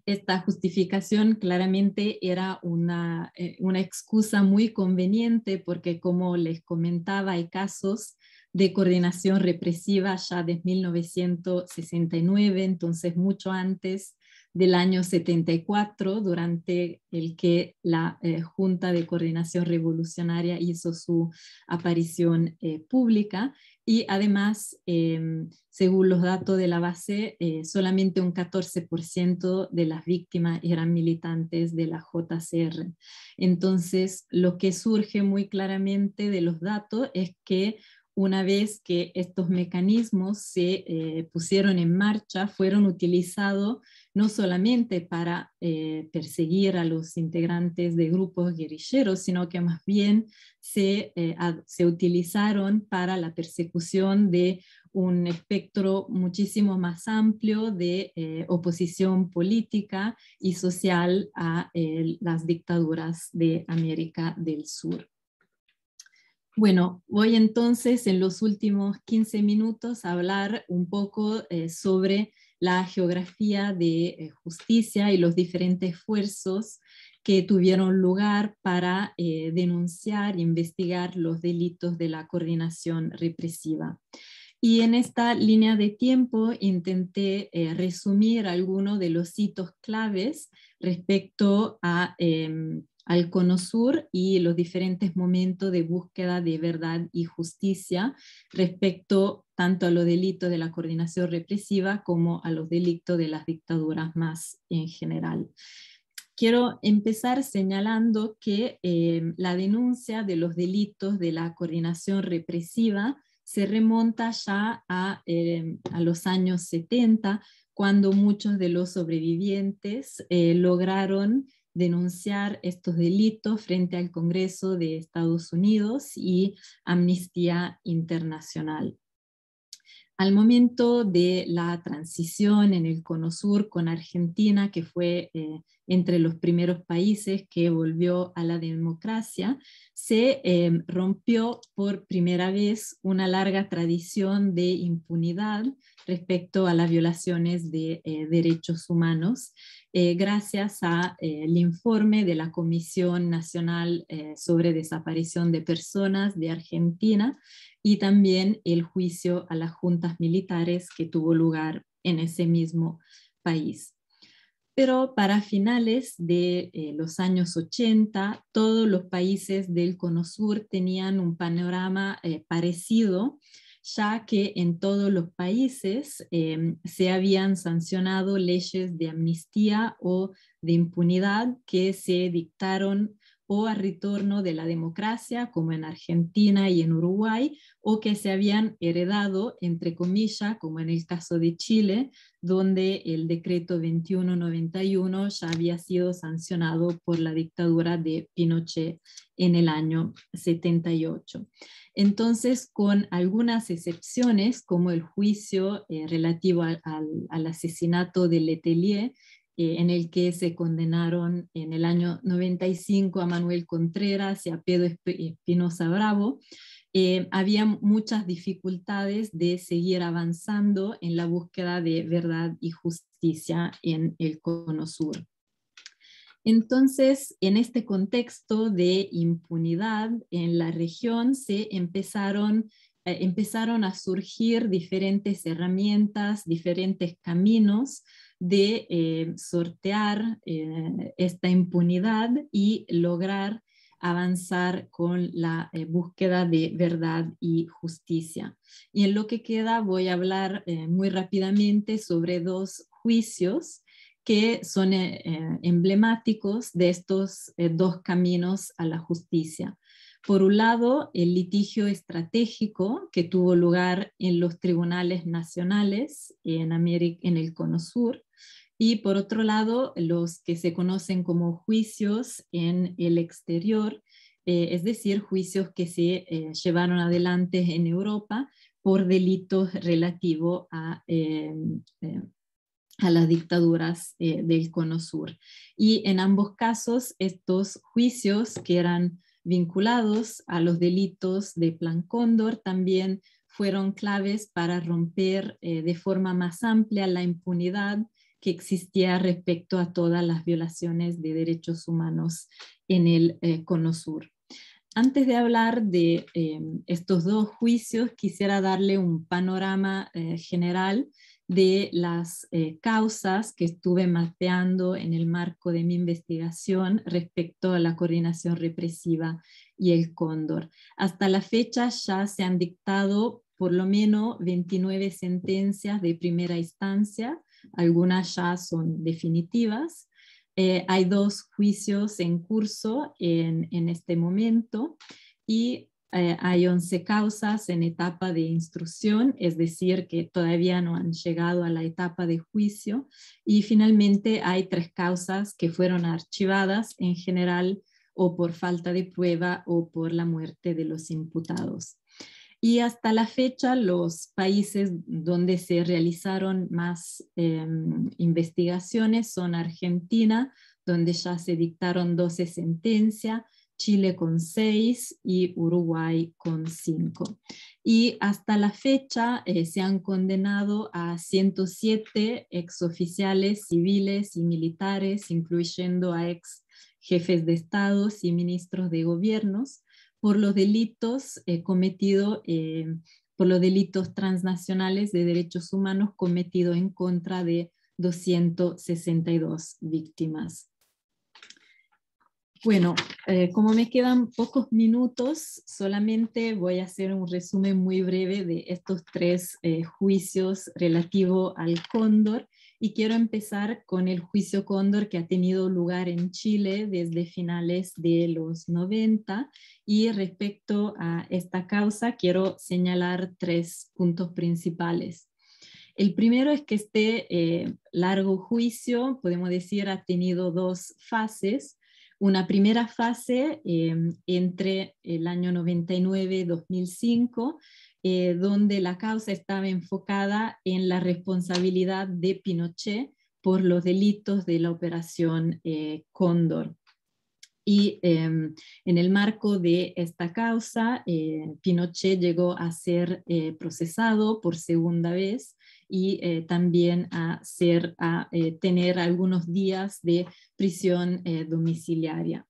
Esta justificación claramente era una, eh, excusa muy conveniente porque, como les comentaba, hay casos de coordinación represiva ya desde 1969, entonces mucho antes del año 74, durante el que la eh, Junta de Coordinación Revolucionaria hizo su aparición eh, pública. Y además, em, según los datos de la base, eh, solamente un 14% de las víctimas eran militantes de la JCR. Entonces, lo que surge muy claramente de los datos es que una vez que estos mecanismos se eh, pusieron en marcha, fueron utilizados no solamente para eh, perseguir a los integrantes de grupos guerrilleros, sino que más bien se, eh, utilizaron para la persecución de un espectro muchísimo más amplio de oposición política y social a las dictaduras de América del Sur. Bueno, voy entonces en los últimos 15 minutos a hablar un poco eh, sobre la geografía de eh, justicia y los diferentes esfuerzos que tuvieron lugar para eh, denunciar e investigar los delitos de la coordinación represiva. Y en esta línea de tiempo intenté resumir algunos de los hitos claves respecto a em, al Cono y los diferentes momentos de búsqueda de verdad y justicia respecto tanto a los delitos de la coordinación represiva como a los delitos de las dictaduras más en general. Quiero empezar señalando que eh, la denuncia de los delitos de la coordinación represiva se remonta ya a, eh, los años 70, cuando muchos de los sobrevivientes eh, lograron denunciar estos delitos frente al Congreso de Estados Unidos y Amnistía Internacional. Al momento de la transición en el Cono Sur con Argentina, que fue eh, entre los primeros países que volvió a la democracia, se em, rompió por primera vez una larga tradición de impunidad respecto a las violaciones de eh, derechos humanos, eh, gracias al eh, informe de la Comisión Nacional sobre Desaparición de Personas de Argentina y también el juicio a las juntas militares que tuvo lugar en ese mismo país pero para finales de eh, los años 80, todos los países del Cono Sur tenían un panorama eh, parecido, ya que en todos los países eh, se habían sancionado leyes de amnistía o de impunidad que se dictaron o al retorno de la democracia, como en Argentina y en Uruguay, o que se habían heredado, entre comillas, como en el caso de Chile, donde el decreto 2191 ya había sido sancionado por la dictadura de Pinochet en el año 78. Entonces, con algunas excepciones, como el juicio eh, relativo al, al, asesinato de Letelier, eh, en el que se condenaron en el año 95 a Manuel Contreras y a Pedro Espinosa Bravo, eh, había muchas dificultades de seguir avanzando en la búsqueda de verdad y justicia en el Cono Sur. Entonces, en este contexto de impunidad en la región, se empezaron eh, a surgir diferentes herramientas, diferentes caminos de eh, sortear eh, esta impunidad y lograr avanzar con la eh, búsqueda de verdad y justicia. Y en lo que queda voy a hablar muy rápidamente sobre dos juicios que son emblemáticos de estos dos caminos a la justicia. Por un lado, el litigio estratégico que tuvo lugar en los tribunales nacionales en, en el Cono Sur y por otro lado, los que se conocen como juicios en el exterior, eh, es decir, juicios que se eh, llevaron adelante en Europa por delitos relativos a, eh, a las dictaduras del Cono Sur. Y en ambos casos, estos juicios que eran vinculados a los delitos de Plan Cóndor también fueron claves para romper de forma más amplia la impunidad que existía respecto a todas las violaciones de derechos humanos en el eh, Cono Sur. Antes de hablar de eh, estos dos juicios, quisiera darle un panorama eh, general de las causas que estuve mapeando en el marco de mi investigación respecto a la coordinación represiva y el cóndor. Hasta la fecha ya se han dictado por lo menos 29 sentencias de primera instancia, algunas ya son definitivas. Eh, hay dos juicios en curso en, este momento y eh, hay 11 causas en etapa de instrucción, es decir, que todavía no han llegado a la etapa de juicio. Y finalmente hay tres causas que fueron archivadas en general o por falta de prueba o por la muerte de los imputados. Y hasta la fecha, los países donde se realizaron más eh, investigaciones son Argentina, donde ya se dictaron 12 sentencias, Chile con 6 y Uruguay con 5. Y hasta la fecha eh, se han condenado a 107 exoficiales civiles y militares, incluyendo a ex jefes de estados y ministros de gobiernos, por los delitos eh, eh, por los delitos transnacionales de derechos humanos cometidos en contra de 262 víctimas. Bueno, eh, como me quedan pocos minutos, solamente voy a hacer un resumen muy breve de estos tres juicios relativo al cóndor y quiero empezar con el juicio cóndor que ha tenido lugar en Chile desde finales de los 90 y respecto a esta causa quiero señalar tres puntos principales. El primero es que este eh, largo juicio, podemos decir, ha tenido dos fases. Una primera fase eh, entre el año 99 y 2005, eh, donde la causa estaba enfocada en la responsabilidad de Pinochet por los delitos de la operación eh, Cóndor. Y em, en el marco de esta causa, eh, Pinochet llegó a ser procesado por segunda vez y también a, ser, a tener algunos días de prisión domiciliaria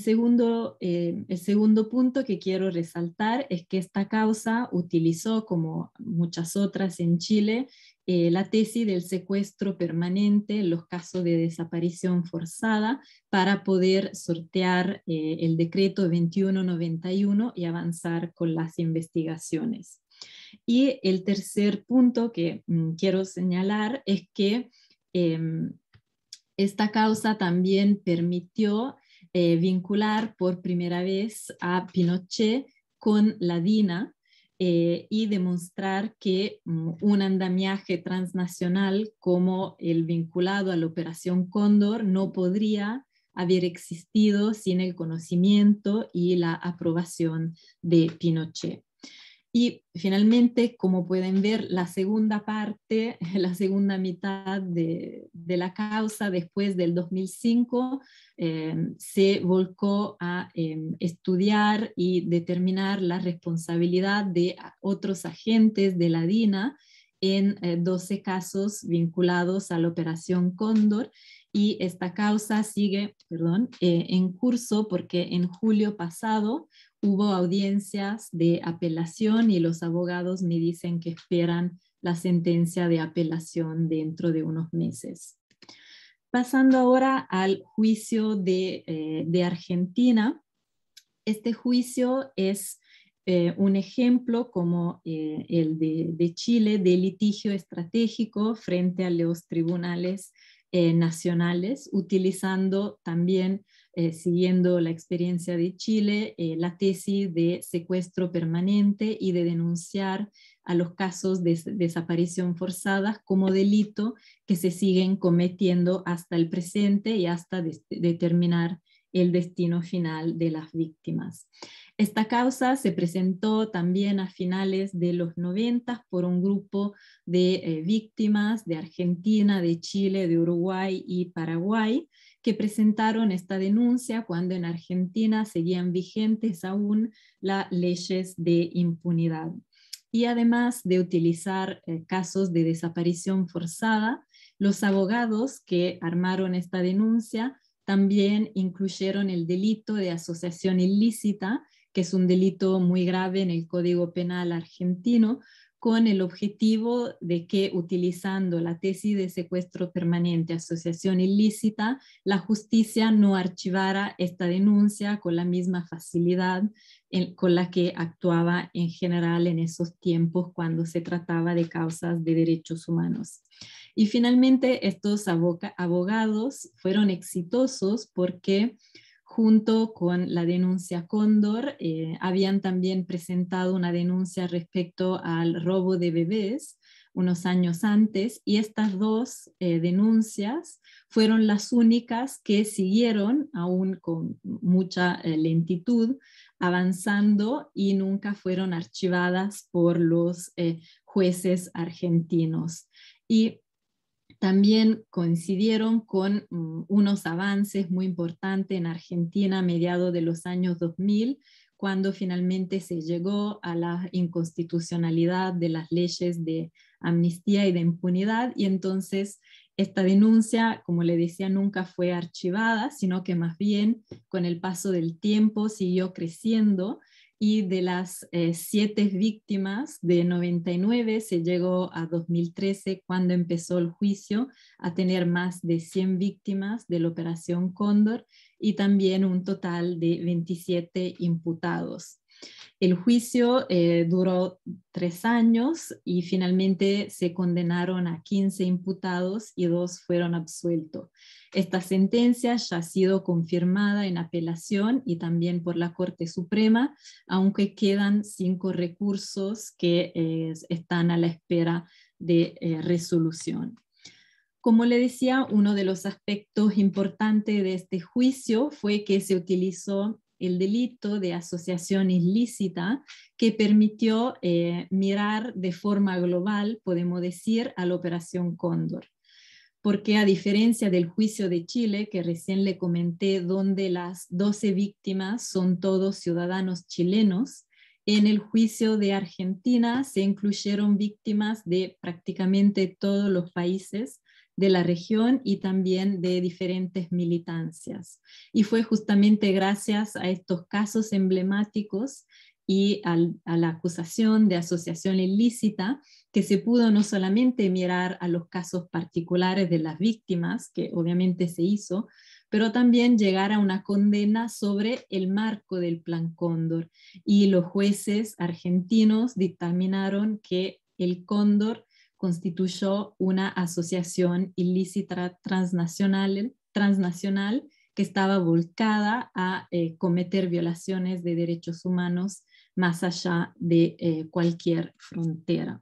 segundo, eh, el segundo punto que quiero resaltar es que esta causa utilizó, como muchas otras en Chile, eh, la tesis del secuestro permanente, los casos de desaparición forzada, para poder sortear eh, el decreto 2191 y avanzar con las investigaciones. Y el tercer punto que mm, quiero señalar es que em, esta causa también permitió eh, vincular por primera vez a Pinochet con la DINA eh, y demostrar que mm, un andamiaje transnacional como el vinculado a la Operación Cóndor no podría haber existido sin el conocimiento y la aprobación de Pinochet. Y finalmente, como pueden ver, la segunda parte, [laughs] la segunda mitad de, la causa después del 2005 eh, se volcó a em, estudiar y determinar la responsabilidad de otros agentes de la DINA en 12 eh, casos vinculados a la operación Cóndor y esta causa sigue perdón, eh, en curso porque en julio pasado hubo audiencias de apelación y los abogados me dicen que esperan la sentencia de apelación dentro de unos meses. Pasando ahora al juicio de, eh, Argentina. Este juicio es eh, un ejemplo como eh, el de, de, Chile de litigio estratégico frente a los tribunales nacionales, utilizando también eh, siguiendo la experiencia de Chile, eh, la tesis de secuestro permanente y de denunciar a los casos de desaparición forzada como delito que se siguen cometiendo hasta el presente y hasta determinar el destino final de las víctimas. Esta causa se presentó también a finales de los 90 por un grupo de eh, víctimas de Argentina, de Chile, de Uruguay y Paraguay, que presentaron esta denuncia cuando en Argentina seguían vigentes aún las leyes de impunidad. Y además de utilizar eh, casos de desaparición forzada, los abogados que armaron esta denuncia también incluyeron el delito de asociación ilícita, que es un delito muy grave en el Código Penal argentino, con el objetivo de que utilizando la tesis de secuestro permanente, asociación ilícita, la justicia no archivara esta denuncia con la misma facilidad con la que actuaba en general en esos tiempos cuando se trataba de causas de derechos humanos. Y finalmente, estos abogados fueron exitosos porque junto con la denuncia Cóndor, eh, habían también presentado una denuncia respecto al robo de bebés unos años antes y estas dos eh, denuncias fueron las únicas que siguieron, aún con mucha eh, lentitud, avanzando y nunca fueron archivadas por los jueces argentinos. Y también coincidieron con mm, unos avances muy importantes en Argentina a mediados de los años 2000, cuando finalmente se llegó a la inconstitucionalidad de las leyes de amnistía y de impunidad, y entonces esta denuncia, como le decía, nunca fue archivada, sino que más bien con el paso del tiempo siguió creciendo y de las eh, siete víctimas de 99 se llegó a 2013 cuando empezó el juicio a tener más de 100 víctimas de la operación Cóndor y también un total de 27 imputados. El juicio eh, duró tres años y finalmente se condenaron a 15 imputados y dos fueron absueltos. Esta sentencia ya ha sido confirmada en apelación y también por la Corte Suprema, aunque quedan cinco recursos que eh, están a la espera de eh, resolución. Como le decía, uno de los aspectos importantes de este juicio fue que se utilizó el delito de asociación ilícita que permitió eh, mirar de forma global, podemos decir, a la operación Cóndor. Porque a diferencia del juicio de Chile, que recién le comenté, donde las 12 víctimas son todos ciudadanos chilenos, en el juicio de Argentina se incluyeron víctimas de prácticamente todos los países, de la región y también de diferentes militancias. Y fue justamente gracias a estos casos emblemáticos y a la acusación de asociación ilícita que se pudo no solamente mirar a los casos particulares de las víctimas, que obviamente se hizo, pero también llegar a una condena sobre el marco del Plan Cóndor. Y los jueces argentinos dictaminaron que el cóndor constituyó una asociación ilícita transnacional, que estaba volcada a eh, cometer violaciones de derechos humanos más allá de eh, cualquier frontera.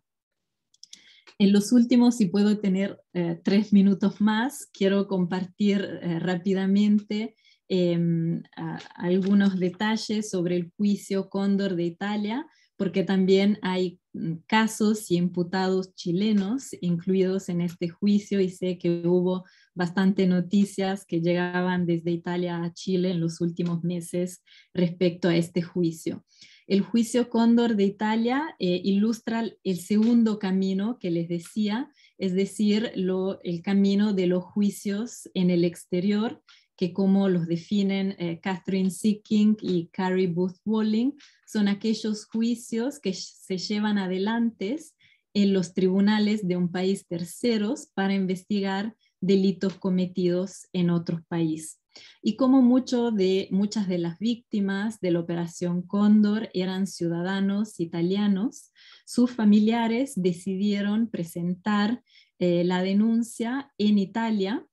En los últimos, si puedo tener eh, tres minutos más, quiero compartir rápidamente em, algunos detalles sobre el juicio Cóndor de Italia, porque también hay mm, casos y imputados chilenos incluidos en este juicio y sé que hubo bastante noticias que llegaban desde Italia a Chile en los últimos meses respecto a este juicio. El juicio Cóndor de Italia eh, ilustra el segundo camino que les decía, es decir, el camino de los juicios en el exterior que como los definen eh, Catherine Seeking y Carrie Booth Walling, son aquellos juicios que se llevan adelante en los tribunales de un país terceros para investigar delitos cometidos en otro país. Y como mucho de, muchas de las víctimas de la Operación Cóndor eran ciudadanos italianos, sus familiares decidieron presentar eh, la denuncia en Italia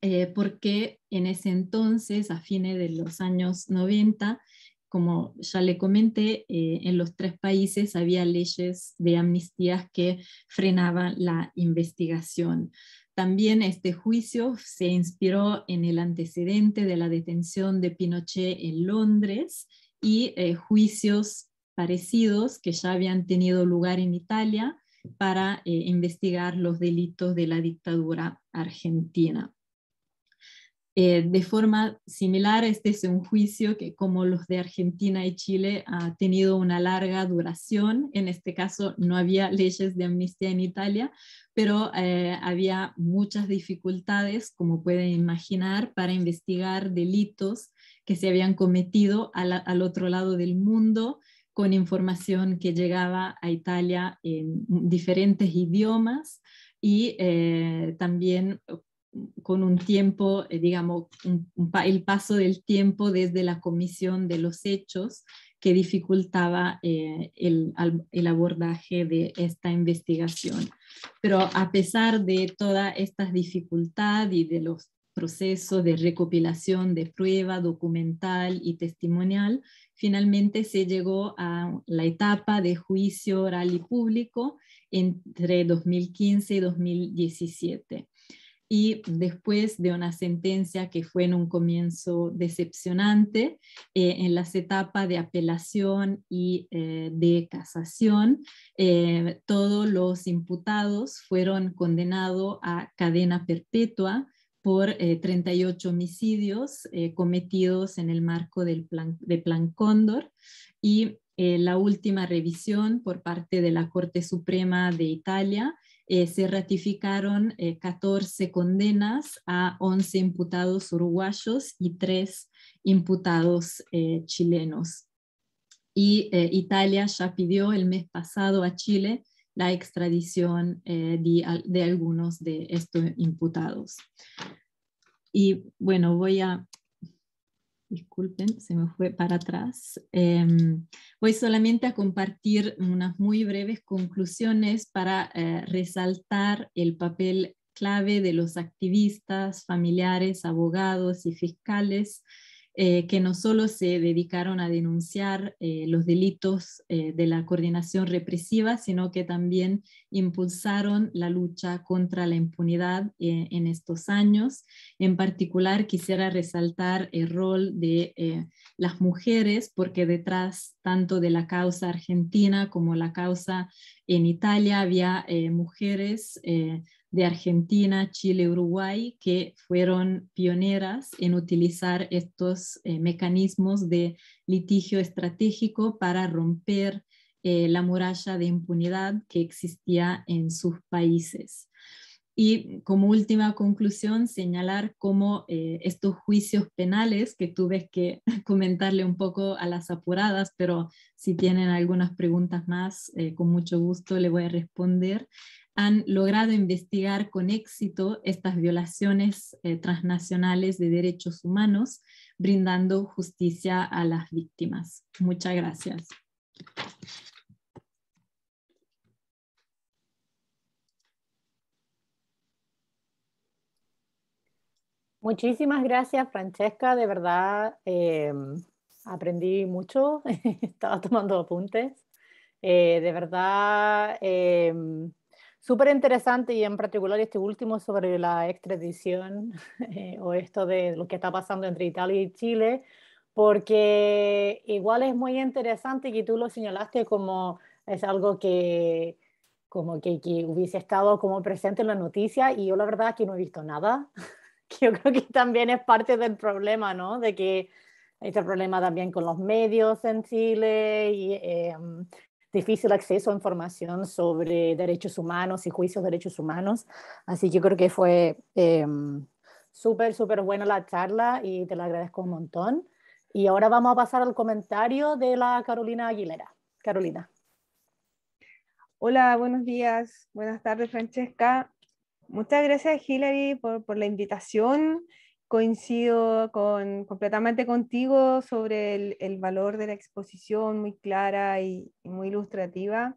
eh, porque en ese entonces, a fines de los años 90, como ya le comenté, eh, en los tres países había leyes de amnistías que frenaban la investigación. También este juicio se inspiró en el antecedente de la detención de Pinochet en Londres y eh, juicios parecidos que ya habían tenido lugar en Italia para investigar los delitos de la dictadura argentina. Eh, de forma similar, este es un juicio que, como los de Argentina y Chile, ha tenido una larga duración. En este caso, no había leyes de amnistía en Italia, pero eh, había muchas dificultades, como pueden imaginar, para investigar delitos que se habían cometido al, otro lado del mundo con información que llegaba a Italia en diferentes idiomas y eh, también con un tiempo, eh, digamos, el paso del tiempo desde la comisión de los hechos que dificultaba eh, el, el, abordaje de esta investigación. Pero a pesar de toda esta dificultad y de los procesos de recopilación de prueba documental y testimonial, finalmente se llegó a la etapa de juicio oral y público entre 2015 y 2017 y después de una sentencia que fue en un comienzo decepcionante, eh, en las etapas de apelación y eh, de casación, eh, todos los imputados fueron condenados a cadena perpetua por 38 homicidios cometidos en el marco del plan, de Plan Cóndor y la última revisión por parte de la Corte Suprema de Italia eh, se ratificaron 14 eh, condenas a 11 imputados uruguayos y 3 imputados eh, chilenos. Y Italia ya pidió el mes pasado a Chile la extradición de algunos de estos imputados. Y bueno, voy a disculpen, se me fue para atrás. Em, voy solamente a compartir unas muy breves conclusiones para eh, resaltar el papel clave de los activistas, familiares, abogados y fiscales eh, que no solo se dedicaron a denunciar eh, los delitos eh, de la coordinación represiva, sino que también impulsaron la lucha contra la impunidad en estos años. En particular, quisiera resaltar el rol de las mujeres, porque detrás tanto de la causa argentina como la causa en Italia había mujeres de Argentina, Chile, Uruguay, que fueron pioneras en utilizar estos eh, mecanismos de litigio estratégico para romper eh, la muralla de impunidad que existía en sus países. Y como última conclusión, señalar cómo eh, estos juicios penales, que tuve que [laughs] comentarle un poco a las apuradas, pero si tienen algunas preguntas más, con mucho gusto le voy a responder, han logrado investigar con éxito estas violaciones eh, transnacionales de derechos humanos, brindando justicia a las víctimas. Muchas gracias. Muchísimas gracias, Francesca. De verdad, em, aprendí mucho, [laughs] estaba tomando apuntes. Eh, de verdad, em, súper interesante y en particular este último sobre la extradición [laughs] eh, o esto de lo que está pasando entre Italia y Chile, porque igual es muy interesante que tú lo señalaste como es algo que como que, hubiese estado como presente en la noticia y yo la verdad que no he visto nada, que [laughs] yo creo que también es parte del problema, ¿no? De que hay este problema también con los medios en Chile y em, difícil acceso a información sobre derechos humanos y juicios de derechos humanos. Así que creo que fue em, súper, súper buena la charla y te la agradezco un montón. Y ahora vamos a pasar al comentario de la Carolina Aguilera. Carolina. Hola, buenos días. Buenas tardes, Francesca. Muchas gracias, Hilary, por, por la invitación coincido con, completamente contigo sobre el, valor de la exposición muy clara y, muy ilustrativa.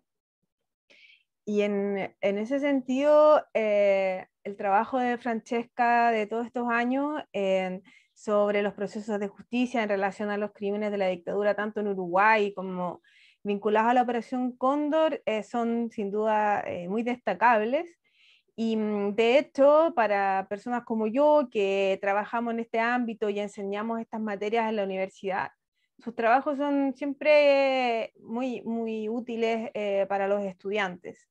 Y en, ese sentido, eh, el trabajo de Francesca de todos estos años eh, sobre los procesos de justicia en relación a los crímenes de la dictadura, tanto en Uruguay como vinculados a la operación Cóndor, eh, son sin duda muy destacables. Y mm, de hecho, para personas como yo que trabajamos en este ámbito y enseñamos estas materias en la universidad, sus trabajos son siempre muy, muy útiles eh, para los estudiantes.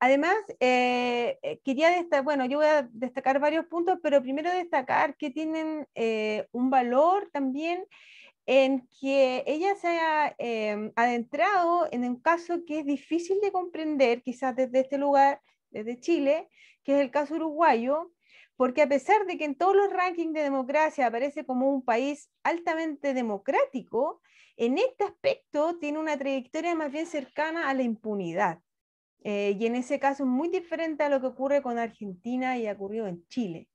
Además, eh, eh, quería bueno, yo voy a destacar varios puntos, pero primero destacar que tienen un valor también en que ella se haya adentrado en un caso que es difícil de comprender, quizás desde este lugar, desde Chile, que es el caso uruguayo, porque a pesar de que en todos los rankings de democracia aparece como un país altamente democrático, en este aspecto tiene una trayectoria más bien cercana a la impunidad. Eh, y en ese caso es muy diferente a lo que ocurre con Argentina y ha ocurrido en Chile.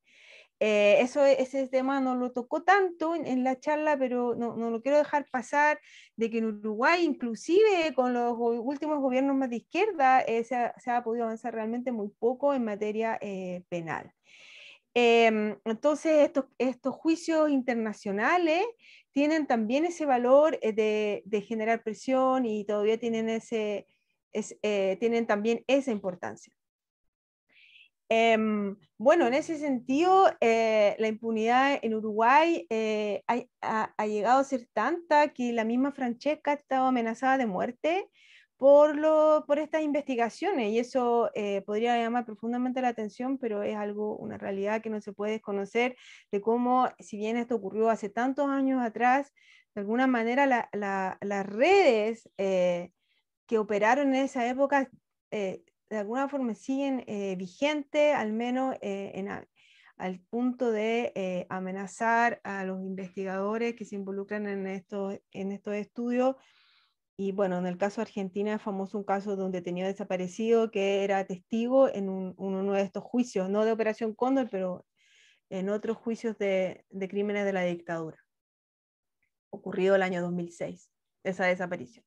Eh, eso, ese tema no lo tocó tanto en, la charla, pero no, lo quiero dejar pasar, de que en Uruguay, inclusive con los últimos gobiernos más de izquierda, eh, se, ha, podido avanzar realmente muy poco en materia eh, penal. Em, entonces, estos, estos juicios internacionales tienen también ese valor de, generar presión y todavía tienen, ese, tienen también esa importancia. Em, bueno, en ese sentido, eh, la impunidad en Uruguay eh, ha, llegado a ser tanta que la misma Francesca ha estado amenazada de muerte por, lo, por estas investigaciones y eso eh, podría llamar profundamente la atención, pero es algo, una realidad que no se puede desconocer de cómo, si bien esto ocurrió hace tantos años atrás, de alguna manera las redes que operaron en esa época de alguna forma siguen eh, vigentes, al menos eh, en, al punto de eh, amenazar a los investigadores que se involucran en estos, en estos estudios. Y bueno, en el caso de Argentina es famoso un caso de un detenido desaparecido que era testigo en uno de estos juicios, no de Operación Cóndor, pero en otros juicios de, de crímenes de la dictadura, ocurrido el año 2006, esa desaparición.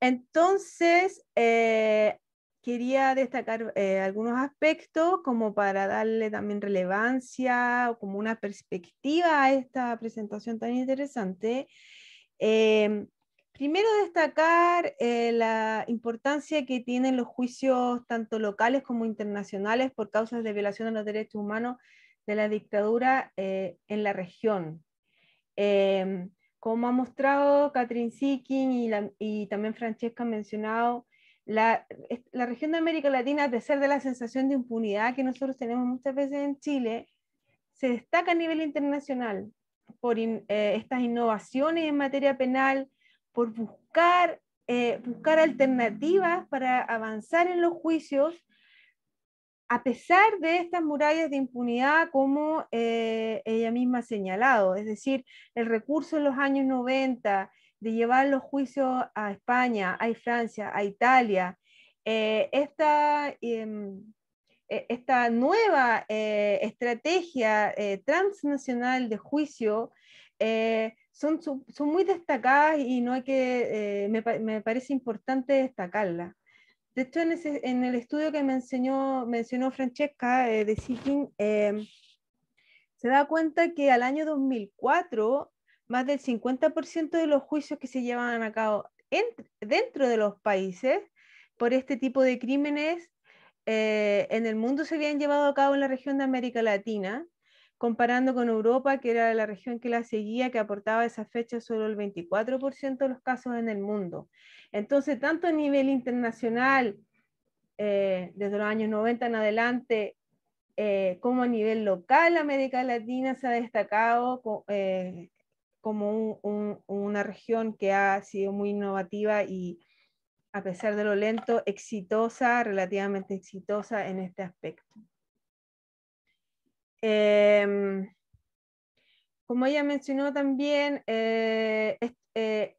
Entonces, eh, quería destacar eh, algunos aspectos como para darle también relevancia o como una perspectiva a esta presentación tan interesante. Em, primero destacar eh, la importancia que tienen los juicios tanto locales como internacionales por causas de violación de los derechos humanos de la dictadura eh, en la región. Em, como ha mostrado Catherine Sikin y, también Francesca ha mencionado, la, región de América Latina, a pesar de la sensación de impunidad que nosotros tenemos muchas veces en Chile, se destaca a nivel internacional por eh, estas innovaciones en materia penal, por eh, buscar, alternativas para avanzar en los juicios, a pesar de estas murallas de impunidad, como eh, ella misma ha señalado, es decir, el recurso en los años 90, de llevar los juicios a España, a Francia, a Italia. Eh, em, e, esta, nueva eh, estrategia eh, transnacional de juicio son, son, muy destacadas y no hay que, me, parece importante destacarla. De hecho, en, el estudio que me enseñó, mencionó Francesca de SIGIN em, se da cuenta que al año 2004 más del 50% de los juicios que se llevan a cabo dentro de los países por este tipo de crímenes eh, en el mundo se habían llevado a cabo en la región de América Latina, comparando con Europa, que era la región que la seguía, que aportaba esa fecha solo el 24% de los casos en el mundo. Entonces, tanto a nivel internacional, eh, desde los años 90 en adelante, eh, como a nivel local, América Latina se ha destacado eh, como una región que ha sido muy innovativa y a pesar de lo lento, exitosa, relativamente exitosa en este aspecto. Em, como ella mencionó también, eh, eh,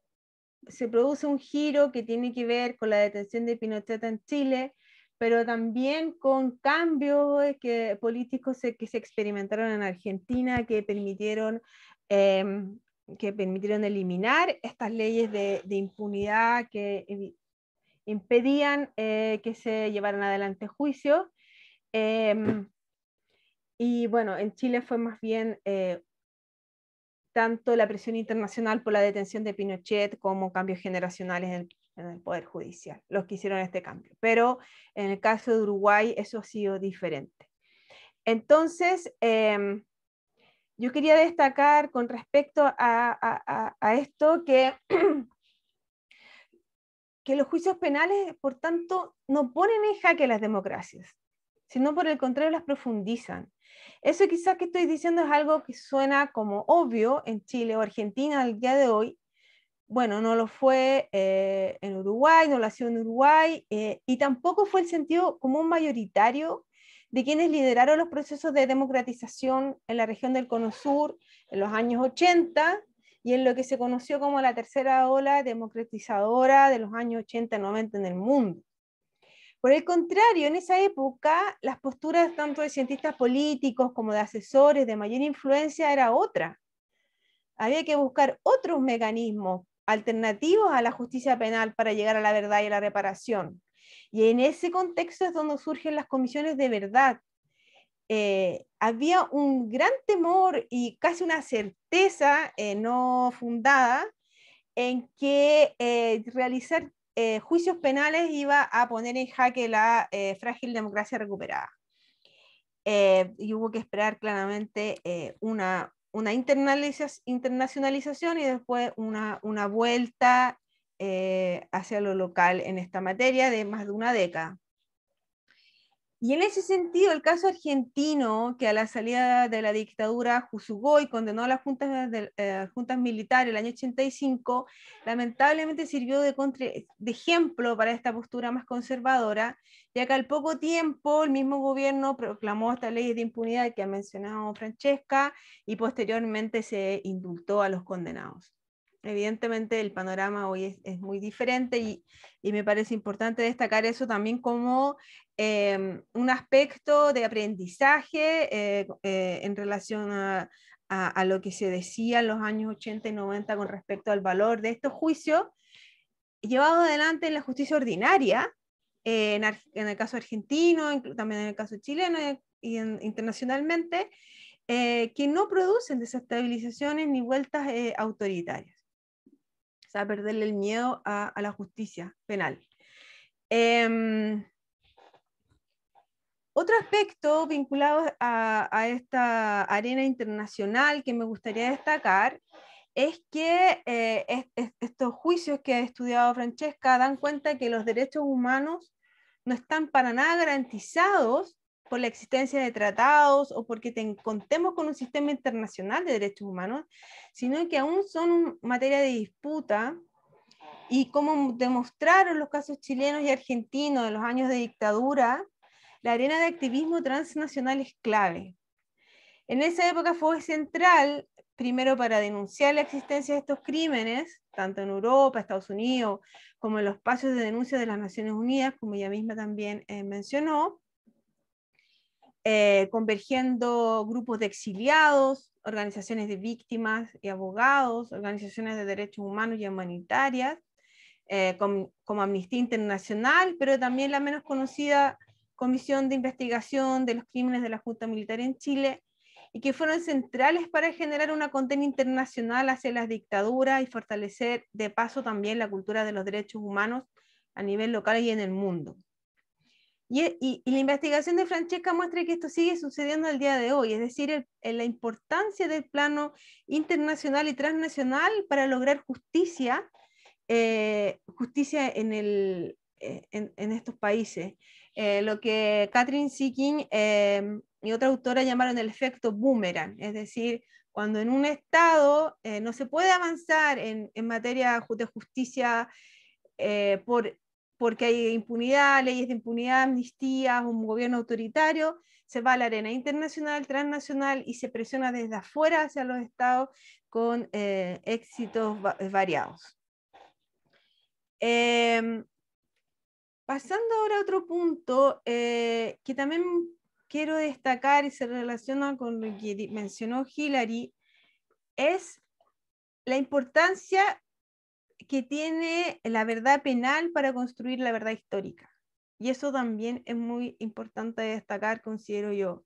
se produce un giro que tiene que ver con la detención de Pinochet en Chile, pero también con cambios que, políticos que se experimentaron en Argentina que permitieron em, que permitieron eliminar estas leyes de, impunidad que impedían eh, que se llevaran adelante juicios. Em, y bueno, en Chile fue más bien eh, tanto la presión internacional por la detención de Pinochet como cambios generacionales en el, Poder Judicial, los que hicieron este cambio. Pero en el caso de Uruguay eso ha sido diferente. Entonces, em, yo quería destacar con respecto a, esto que, [clears throat] que los juicios penales, por tanto, no ponen en jaque las democracias, sino por el contrario las profundizan. Eso quizás que estoy diciendo es algo que suena como obvio en Chile o Argentina al día de hoy. Bueno, no lo fue eh, en Uruguay, no lo ha sido en Uruguay, eh, y tampoco fue el sentido común mayoritario de quienes lideraron los procesos de democratización en la región del Cono Sur en los años 80 y en lo que se conoció como la tercera ola democratizadora de los años 80-90 en el mundo. Por el contrario, en esa época las posturas tanto de cientistas políticos como de asesores de mayor influencia era otra. Había que buscar otros mecanismos alternativos a la justicia penal para llegar a la verdad y a la reparación. Y en ese contexto es donde surgen las comisiones de verdad. Eh, había un gran temor y casi una certeza eh, no fundada en que eh, realizar juicios penales iba a poner en jaque la frágil democracia recuperada. y hubo que esperar claramente una, una internacionalización y después una, una vuelta eh, hacia lo local en esta materia de más de una década. Y en ese sentido, el caso argentino, que a la salida de la dictadura juzgó y condenó a las juntas, de, eh, juntas militares el año 85, lamentablemente sirvió de, de ejemplo para esta postura más conservadora, ya que al poco tiempo el mismo gobierno proclamó estas leyes de impunidad que ha mencionado Francesca y posteriormente se indultó a los condenados evidentemente el panorama hoy es, muy diferente y, me parece importante destacar eso también como em, un aspecto de aprendizaje eh, eh, en relación a, lo que se decía en los años 80 y 90 con respecto al valor de estos juicios llevados adelante en la justicia ordinaria, eh, en, el caso argentino, también en el caso chileno y internacionalmente. que no producen desestabilizaciones ni vueltas autoritarias sea, perderle el miedo a, la justicia penal. Em, otro aspecto vinculado a, esta arena internacional que me gustaría destacar es que eh, estos juicios que ha estudiado Francesca dan cuenta que los derechos humanos no están para nada garantizados por la existencia de tratados o porque contemos con un sistema internacional de derechos humanos, sino que aún son materia de disputa y como demostraron los casos chilenos y argentinos de los años de dictadura, la arena de activismo transnacional es clave. En esa época fue central, primero para denunciar la existencia de estos crímenes, tanto en Europa, Estados Unidos, como en los espacios de denuncia de las Naciones Unidas, como ella misma también eh, mencionó, eh, convergiendo grupos de exiliados, organizaciones de víctimas y abogados, organizaciones de derechos humanos y humanitarias, eh, como, Amnistía Internacional, pero también la menos conocida Comisión de Investigación de los Crímenes de la Junta Militar en Chile, y que fueron centrales para generar una condena internacional hacia las dictaduras y fortalecer de paso también la cultura de los derechos humanos a nivel local y en el mundo. E, y, la investigación de Francesca muestra que esto sigue sucediendo al día de hoy, es decir, la importancia del plano internacional y transnacional para lograr justicia, eh, justicia en, el, eh, estos países. Eh, lo que Catherine Sicking em, y otra autora llamaron el efecto boomerang, es decir, cuando en un Estado no se puede avanzar en, materia de justicia por porque hay impunidad, leyes de impunidad, amnistías, un gobierno autoritario, se va a la arena internacional, transnacional y se presiona desde afuera hacia los estados con eh, éxitos eh, variados. Em, pasando ahora a otro punto eh, que también quiero destacar y se relaciona con lo que mencionó Hillary, es la importancia que tiene la verdad penal para construir la verdad histórica. Y eso también es muy importante destacar, considero yo.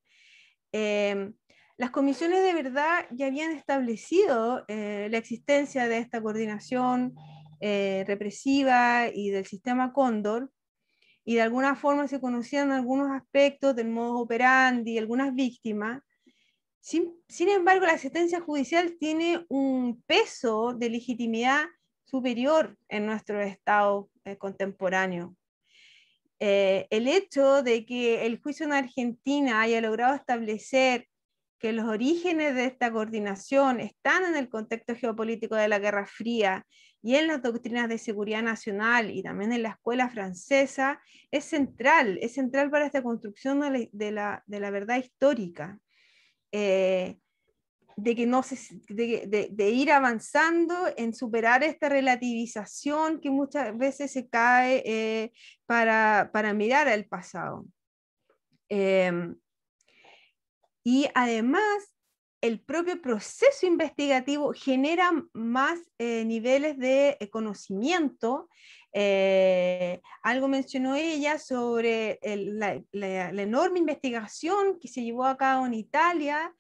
Em, las comisiones de verdad ya habían establecido eh, la existencia de esta coordinación eh, represiva y del sistema Cóndor, y de alguna forma se conocían algunos aspectos del modo operandi, algunas víctimas. Sin, sin embargo, la asistencia judicial tiene un peso de legitimidad superior en nuestro estado eh, contemporáneo. Eh, el hecho de que el juicio en Argentina haya logrado establecer que los orígenes de esta coordinación están en el contexto geopolítico de la Guerra Fría y en las doctrinas de seguridad nacional y también en la escuela francesa, es central, es central para esta construcción de la, verdad histórica. Eh, de que no se, de, ir avanzando en superar esta relativización que muchas veces se cae eh, para, mirar al pasado. Em, y además, el propio proceso investigativo genera más eh, niveles de eh, conocimiento. algo mencionó ella sobre la enorme investigación que se llevó a cabo en Italia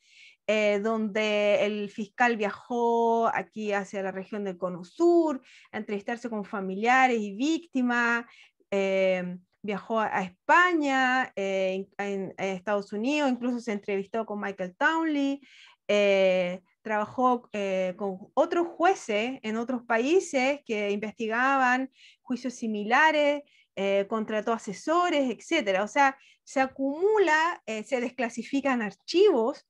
eh, donde el fiscal viajó aquí hacia la región del Cono Sur a entrevistarse con familiares y víctimas, eh, viajó a España, a eh, Estados Unidos, incluso se entrevistó con Michael Townley, trabajó con otros jueces en otros países que investigaban juicios similares. contrató asesores, etcétera. O sea, se acumula, se desclasifican archivos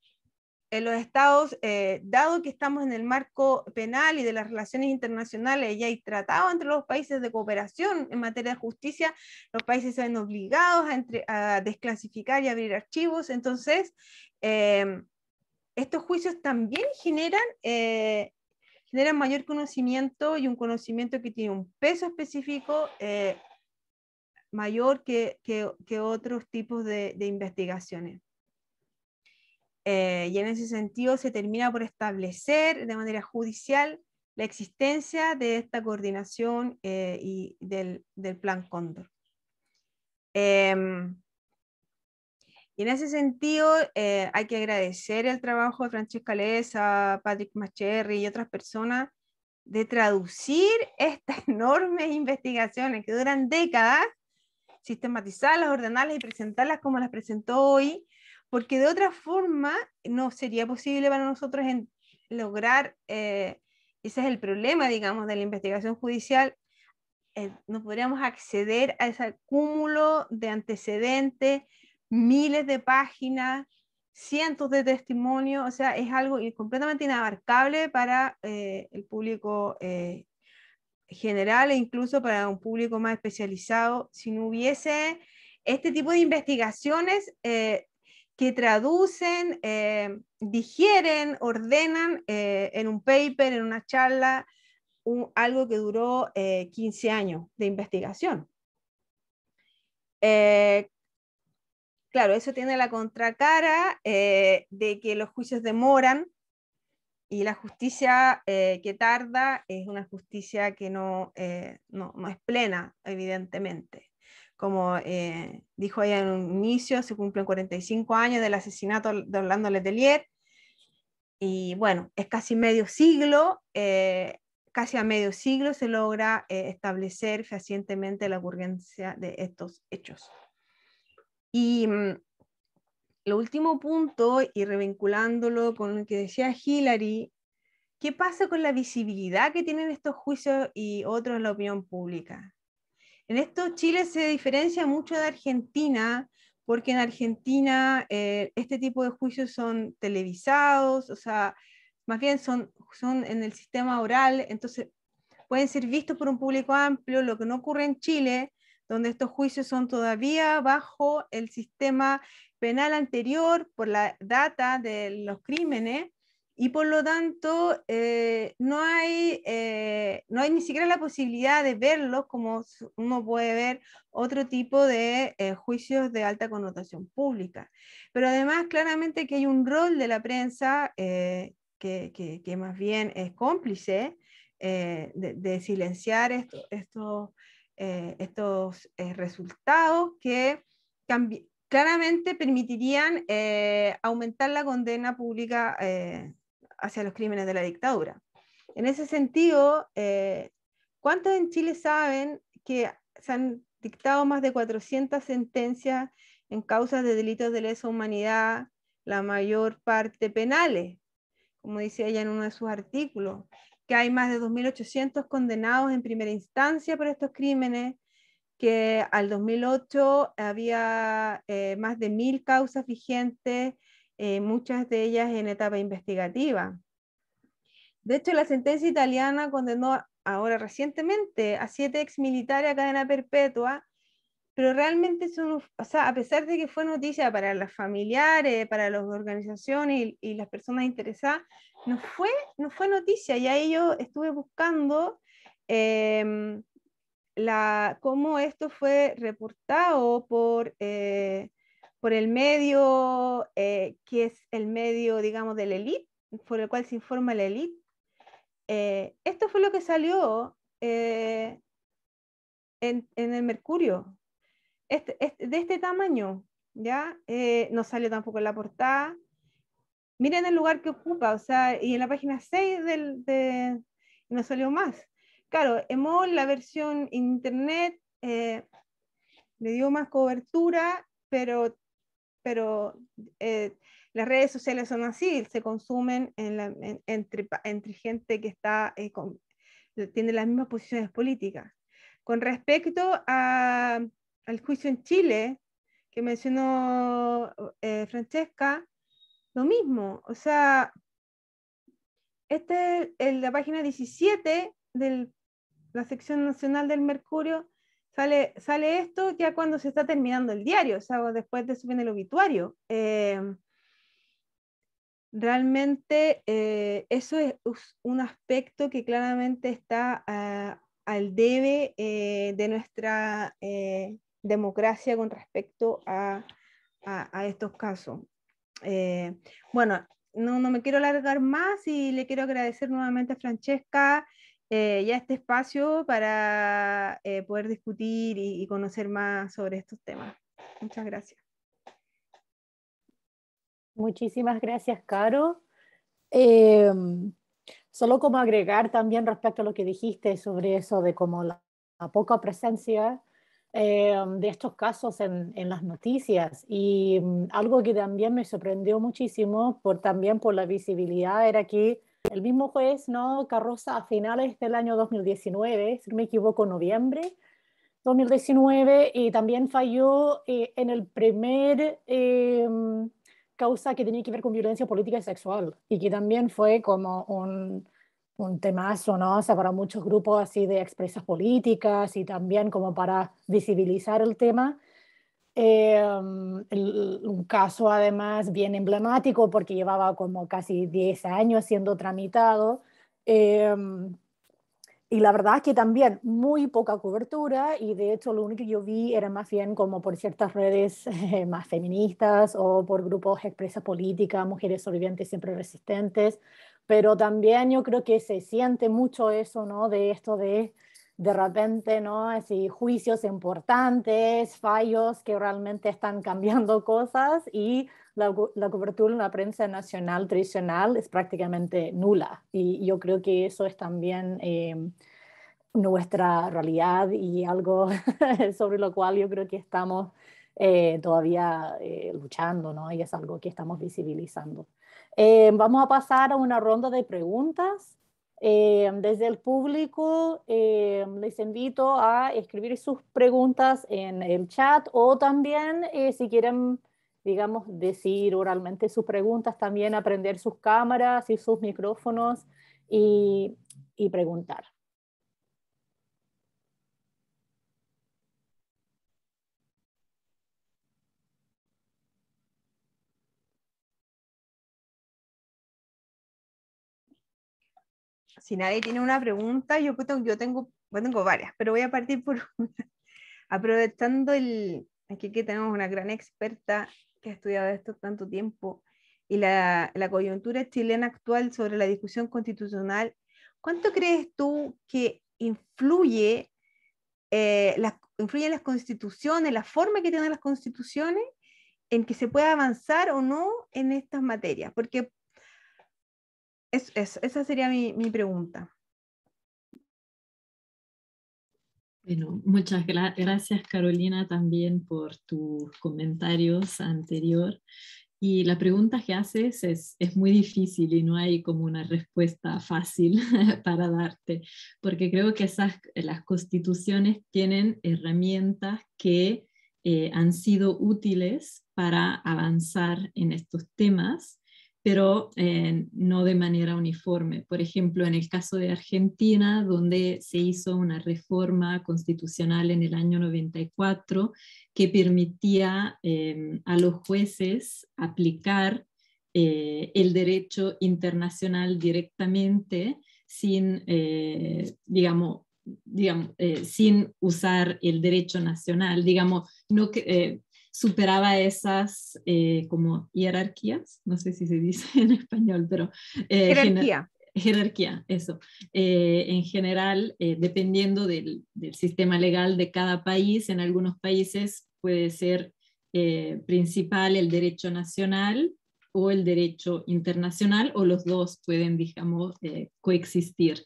en los estados, eh, dado que estamos en el marco penal y de las relaciones internacionales y hay tratados entre los países de cooperación en materia de justicia, los países se ven obligados a, desclasificar y abrir archivos. Entonces, eh, estos juicios también generan, eh, generan mayor conocimiento y un conocimiento que tiene un peso específico mayor que, otros tipos de investigaciones. Eh, y en ese sentido se termina por establecer de manera judicial la existencia de esta coordinación eh, y del, del, plan Cóndor. Em, y en ese sentido eh, hay que agradecer el trabajo de Francesca Leza, Patrick Macherry y otras personas de traducir estas [laughs] enormes investigaciones que duran décadas, sistematizarlas, ordenarlas y presentarlas como las presentó hoy, porque de otra forma no sería posible para nosotros lograr, eh, ese es el problema, digamos, de la investigación judicial, eh, no podríamos acceder a ese cúmulo de antecedentes, miles de páginas, cientos de testimonios, o sea, es algo completamente inabarcable para eh, el público eh, general e incluso para un público más especializado. Si no hubiese este tipo de investigaciones, que traducen, eh, digieren, ordenan eh, en un paper, en una charla, algo que duró 15 eh, años de investigación. claro, eso tiene la contracara de que los juicios demoran y la justicia que tarda es una justicia que no es plena, evidentemente. Como eh, dijo ella en un inicio, se cumplen 45 años del asesinato de Orlando Letelier. Y bueno, es casi medio siglo, eh, casi a medio siglo se logra eh, establecer fehacientemente la urgencia de estos hechos. Y el mm, lo último punto, y revinculándolo con lo que decía Hillary, ¿qué pasa con la visibilidad que tienen estos juicios y otros en la opinión pública? En esto Chile se diferencia mucho de Argentina, porque en Argentina eh, este tipo de juicios son televisados, o sea, más bien son, son en el sistema oral, entonces pueden ser vistos por un público amplio, lo que no ocurre en Chile, donde estos juicios son todavía bajo el sistema penal anterior por la data de los crímenes, y por lo tanto eh, no, hay, eh, no hay ni siquiera la posibilidad de verlos como uno puede ver otro tipo de eh, juicios de alta connotación pública. Pero además claramente que hay un rol de la prensa que, más bien es cómplice de, silenciar estos resultados que claramente permitirían aumentar la condena pública hacia los crímenes de la dictadura. En ese sentido, eh, ¿cuántos en Chile saben que se han dictado más de 400 sentencias en causas de delitos de lesa humanidad, la mayor parte penales, como dice ella en uno de sus artículos, que hay más de 2.800 condenados en primera instancia por estos crímenes, que al 2008 había eh, más de 1.000 causas vigentes eh, muchas de ellas en etapa investigativa. De hecho, la sentencia italiana condenó ahora recientemente a siete exmilitares a cadena perpetua, pero realmente son, o sea, a pesar de que fue noticia para los familiares, para las organizaciones y, las personas interesadas, no fue, no fue noticia. Y ahí yo estuve buscando em, la, cómo esto fue reportado por eh, por el medio eh, que es el medio, digamos, de la élite por el cual se informa la élite eh, esto fue lo que salió eh, en, el Mercurio, este, este, de este tamaño, ¿ya? no salió tampoco en la portada. Miren el lugar que ocupa, o sea, y en la página 6 del, no salió más. Claro, EMOL, la versión internet, le dio más cobertura, pero pero eh, las redes sociales son así, se consumen entre, gente que está, eh, tiene las mismas posiciones políticas. Con respecto al juicio en Chile que mencionó eh, Francesca, lo mismo, o sea, esta es la página 17 de la sección nacional del Mercurio, Sale, sale esto ya cuando se está terminando el diario, o sea, después de subir el obituario. Eh, realmente eh, eso es un aspecto que claramente está ah, al debe eh, de nuestra democracia con respecto a, estos casos. bueno, no, no, me quiero alargar más y le quiero agradecer nuevamente a Francesca eh, ya este espacio para eh, poder discutir y, conocer más sobre estos temas. Muchas gracias. Muchísimas gracias, Caro. Em, solo como agregar también respecto a lo que dijiste sobre eso de como la, poca presencia em, de estos casos en, en las noticias y mm, algo que también me sorprendió muchísimo por, también por la visibilidad era que el mismo juez, ¿no? Carroza a finales del año 2019, si no me equivoco, noviembre 2019, y también falló eh, en el primer em, causa que tenía que ver con violencia política y sexual, y que también fue como un, un temazo, O para muchos grupos así de expresas políticas y también como para visibilizar el tema Em, un caso además bien emblemático porque llevaba como casi 10 años siendo tramitado. Em, y la verdad es que también muy poca cobertura y de hecho lo único que yo vi era más bien como por ciertas redes [laughs] más feministas o por grupos expresa política, mujeres sobrevivientes siempre resistentes, pero también yo creo que se siente mucho eso, ¿no? De esto de de repente, ¿no? Así, juicios importantes, fallos que realmente están cambiando [laughs] cosas y la, cobertura en la prensa nacional tradicional es prácticamente nula. Y yo creo que eso es también em, nuestra realidad y algo [laughs] sobre lo cual yo creo que estamos eh, todavía eh, luchando, ¿no? Y es algo que estamos visibilizando. Em, vamos a pasar a una ronda de preguntas. Eh, desde el público eh, les invito a escribir sus preguntas en el chat o también eh, si quieren, digamos, decir oralmente sus preguntas, también aprender sus cámaras y sus micrófonos y preguntar. si nadie tiene una pregunta, yo, yo tengo, tengo varias, pero voy a partir por [laughs] una. Aprovechando el, aquí que tenemos una gran experta que ha estudiado esto tanto tiempo y la, la coyuntura chilena actual sobre la discusión constitucional, ¿cuánto crees tú que influye eh, las, influyen las constituciones, la forma que tienen las constituciones en que se pueda avanzar o no en estas materias? Porque esa sería mi, pregunta. Bueno, muchas gracias Carolina también por tus comentarios anterior. Y la pregunta que haces es, muy difícil y no hay como una respuesta fácil [laughs] para darte, porque creo que esas, las constituciones tienen herramientas que eh, han sido útiles para avanzar en estos temas pero eh, no de manera uniforme. Por ejemplo, en el caso de Argentina, donde se hizo una reforma constitucional en el año 94 que permitía eh, a los jueces aplicar eh, el derecho internacional directamente sin, digamos, digamos sin usar el derecho nacional, digamos, no que, superaba esas eh, como jerarquías no sé si se dice [laughs] en español, pero... Eh, jerarquía. Jerarquía, eso. Eh, en general, dependiendo del, del, sistema legal de cada país, en algunos países puede ser principal el derecho nacional o el derecho internacional, o los dos pueden, digamos, coexistir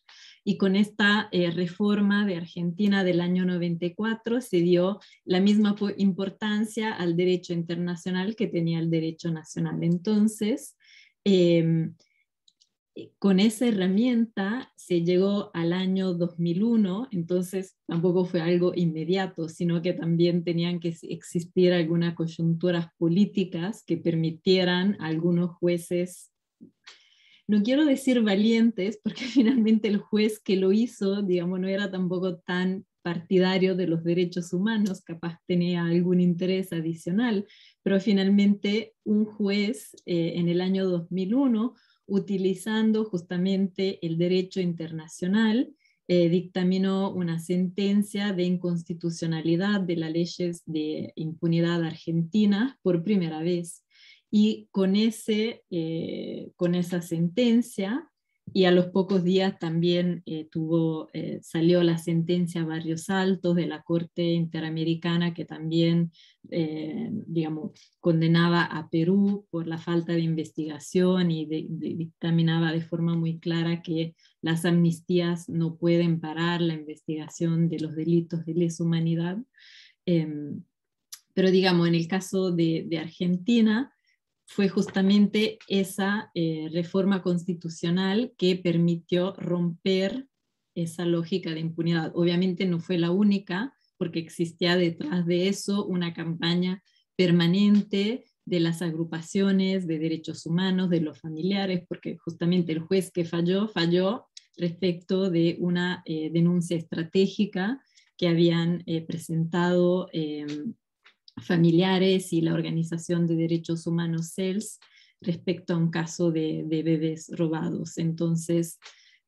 y con esta eh, reforma de Argentina del año 94 se dio la misma importancia al derecho internacional que tenía el derecho nacional. Entonces, em, eh, con esa herramienta se llegó al año 2001, entonces tampoco fue algo inmediato, sino que también tenían que existir algunas coyunturas políticas que permitieran a algunos jueces no quiero decir valientes, porque [laughs] finalmente el juez que lo hizo, digamos, no era tampoco tan partidario de los derechos humanos, capaz tenía algún interés adicional, pero finalmente un juez eh, en el año 2001, utilizando justamente el derecho internacional, eh, dictaminó una sentencia de inconstitucionalidad de las leyes de impunidad argentina por primera vez y con, ese, eh, con esa sentencia, y a los pocos días también eh, tuvo, eh, salió la sentencia Barrios Altos de la Corte Interamericana que también, digamos, condenaba a Perú por la falta de investigación y dictaminaba de forma muy clara que las amnistías no pueden parar la investigación de los delitos de lesa humanidad. Em, pero digamos, en el caso de Argentina, fue justamente esa eh, reforma constitucional que permitió romper esa lógica de impunidad. Obviamente no fue la única, porque existía detrás de eso una campaña permanente de las agrupaciones de derechos humanos, de los familiares, porque justamente el juez que falló, falló respecto de una eh, denuncia estratégica que habían eh, presentado em, familiares y la organización de derechos humanos CELS respecto a un caso de, bebés robados. Entonces,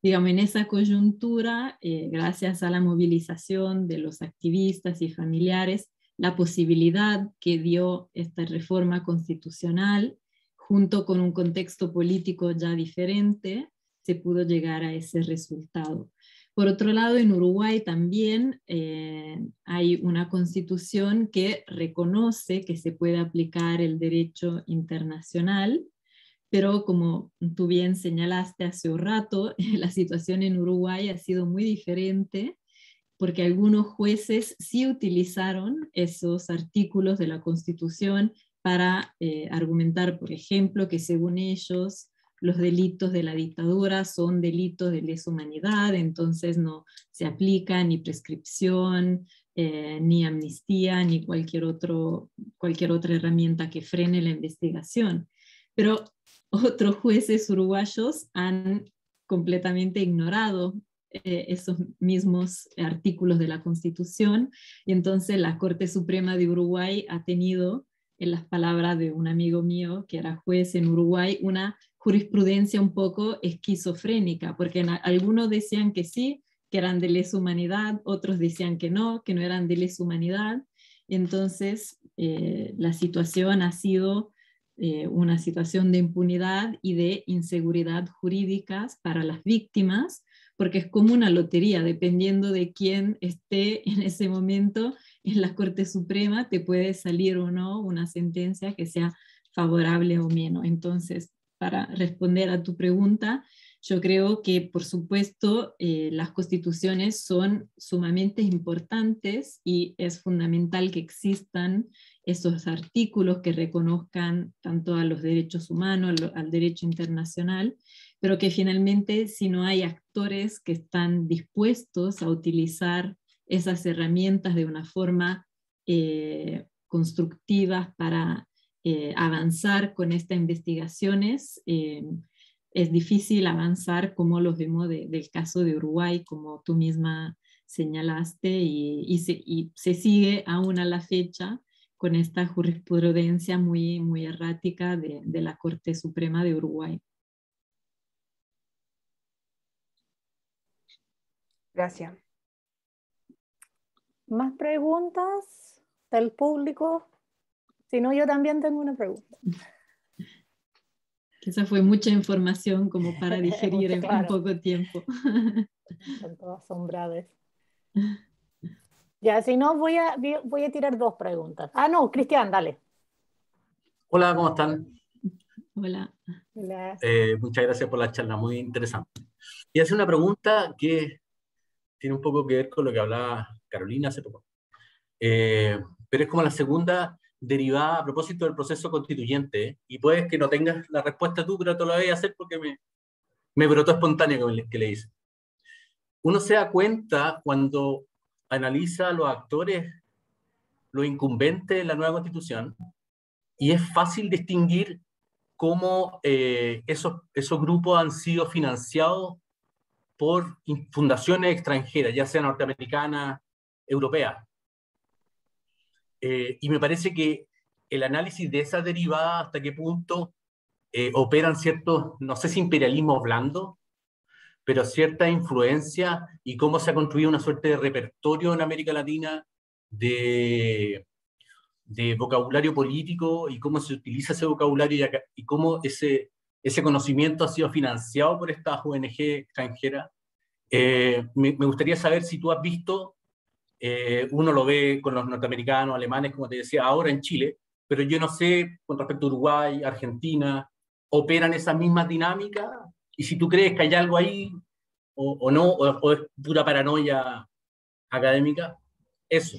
digamos, en esa coyuntura, eh, gracias a la movilización de los activistas y familiares, la posibilidad que dio esta reforma constitucional, junto con un contexto político ya diferente, se pudo llegar a ese resultado. Por otro lado, en Uruguay también eh, hay una constitución que reconoce que se puede aplicar el derecho internacional, pero como tú bien señalaste hace un rato, [laughs] la situación en Uruguay ha sido muy diferente porque algunos jueces sí utilizaron esos artículos de la Constitución para eh, argumentar, por ejemplo, que según ellos los delitos de la dictadura son delitos de lesa humanidad, entonces no se aplica ni prescripción, eh, ni amnistía, ni cualquier, otro, cualquier otra herramienta que frene la investigación. Pero otros jueces uruguayos han completamente ignorado eh, esos mismos artículos de la Constitución y entonces la Corte Suprema de Uruguay ha tenido, en las palabras de un amigo mío que era juez en Uruguay, una jurisprudencia un poco esquizofrénica, porque algunos decían que sí, que eran de lesa humanidad, otros decían que no, que no eran de les humanidad. Entonces, eh, la situación ha sido eh, una situación de impunidad y de inseguridad jurídicas para las víctimas, porque es como una lotería, dependiendo de quién esté [laughs] en ese momento en la Corte Suprema, te puede salir o no una sentencia que sea favorable o menos. Entonces, para responder a tu pregunta, yo creo que, por supuesto, eh, las constituciones son sumamente importantes y es fundamental que existan esos artículos que reconozcan tanto a los derechos humanos, al derecho internacional, pero que finalmente si no hay actores que están dispuestos a utilizar esas herramientas de una forma eh, constructiva para eh, avanzar con estas investigaciones. Eh, es difícil avanzar como lo vemos del caso de Uruguay, como tú misma señalaste, y, se, sigue aún a la fecha con esta jurisprudencia muy, muy errática de, de la Corte Suprema de Uruguay. Gracias. ¿Más preguntas del público? Si no, yo también tengo una pregunta. Esa fue mucha información como para [laughs] digerir en poco tiempo. Están todas asombradas. Ya, si no, voy a, voy a tirar dos preguntas. Ah, no, Cristian, dale. Hola, ¿cómo están? Hola. Hola. Eh, muchas gracias por la charla, muy interesante. Y hace una pregunta que tiene un poco que ver con lo que hablaba Carolina hace poco. Eh, pero es como la segunda derivada a propósito del proceso constituyente, y puedes que no tengas la respuesta tú, pero te lo voy a hacer porque me, me brotó espontáneo que, que le hice. Uno se da cuenta cuando analiza a los actores, los incumbentes de la nueva constitución, y es fácil distinguir cómo eh, esos, esos grupos han sido financiados por fundaciones extranjeras, ya sea norteamericana, europeas. Eh, y me parece que el análisis de esa derivada, hasta qué punto eh, operan ciertos, no sé si imperialismo blando, pero cierta influencia y cómo se ha construido una suerte de repertorio en América Latina de, vocabulario político y cómo se utiliza ese vocabulario y, cómo ese, ese conocimiento ha sido financiado por esta ONG extranjera. Eh, me, me, gustaría saber si tú has visto eh, uno lo ve con los norteamericanos, alemanes, como te decía, ahora en Chile, pero yo no sé con respecto a Uruguay, Argentina, operan esas mismas dinámicas y si tú crees que hay algo ahí o, no, o, es pura paranoia académica, eso.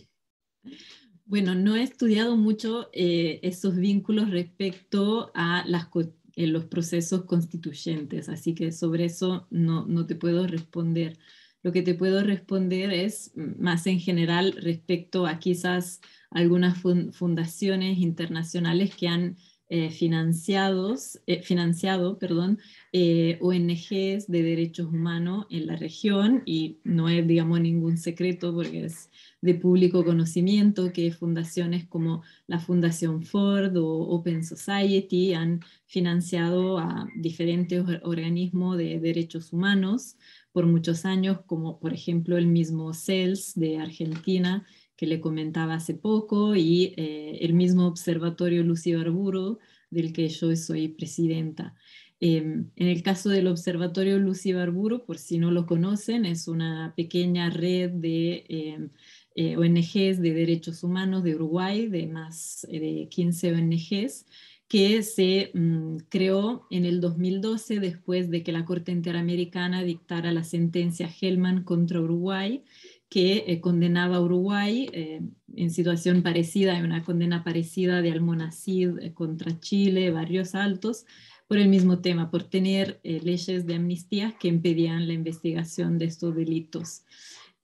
Bueno, no he estudiado mucho eh, esos vínculos respecto a eh, los procesos constituyentes, así que sobre eso no, no te puedo responder. Lo que te puedo responder es más en general respecto a quizás algunas fundaciones internacionales que han eh, financiados, eh, financiado perdón, eh, ONGs de derechos humanos en la región y no es, digamos, ningún secreto porque es de público conocimiento que fundaciones como la Fundación Ford o Open Society han financiado a diferentes organismos de derechos humanos por muchos años, como por ejemplo el mismo CELS de Argentina, que le comentaba hace poco, y eh, el mismo Observatorio Lucy Barburo, del que yo soy presidenta. Em, en el caso del Observatorio Lucy Barburo, por si no lo conocen, es una pequeña red de em, eh, ONGs de derechos humanos de Uruguay, de más eh, de 15 ONGs, que se mm, creó en el 2012 después de que la Corte Interamericana dictara la sentencia Hellman contra Uruguay, que eh, condenaba a Uruguay eh, en situación parecida, en una condena parecida de Almonacid eh, contra Chile, Barrios Altos, por el mismo tema, por tener leyes de amnistía que impedían la investigación de estos delitos